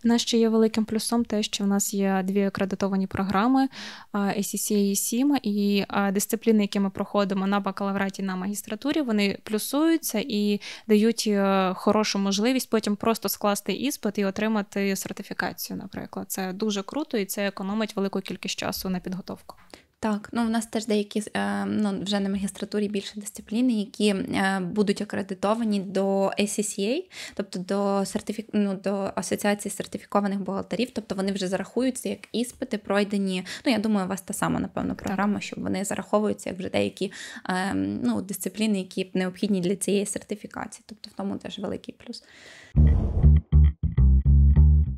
На нас ще є великим плюсом, те, що в нас є дві акредитовані програми ACCA і SIMA, і дисципліни, які ми проходимо на бакалавраті на магістратурі, вони плюсуються і дають е, хорошу можливість потім просто скласти іспит і отримати сертифікацію. Наприклад, це дуже круто і це економить велику кількість часу на підготовку. Так, ну в нас теж деякі е, ну, вже на магістратурі більше дисципліни, які е, будуть акредитовані до ACCA, тобто до сертифік... ну, до асоціації сертифікованих бухгалтерів, тобто вони вже зарахуються як іспити, пройдені. Ну я думаю, у вас та сама напевно програма, так. щоб вони зараховуються як вже деякі е, ну, дисципліни, які необхідні для цієї сертифікації. Тобто в тому теж великий плюс.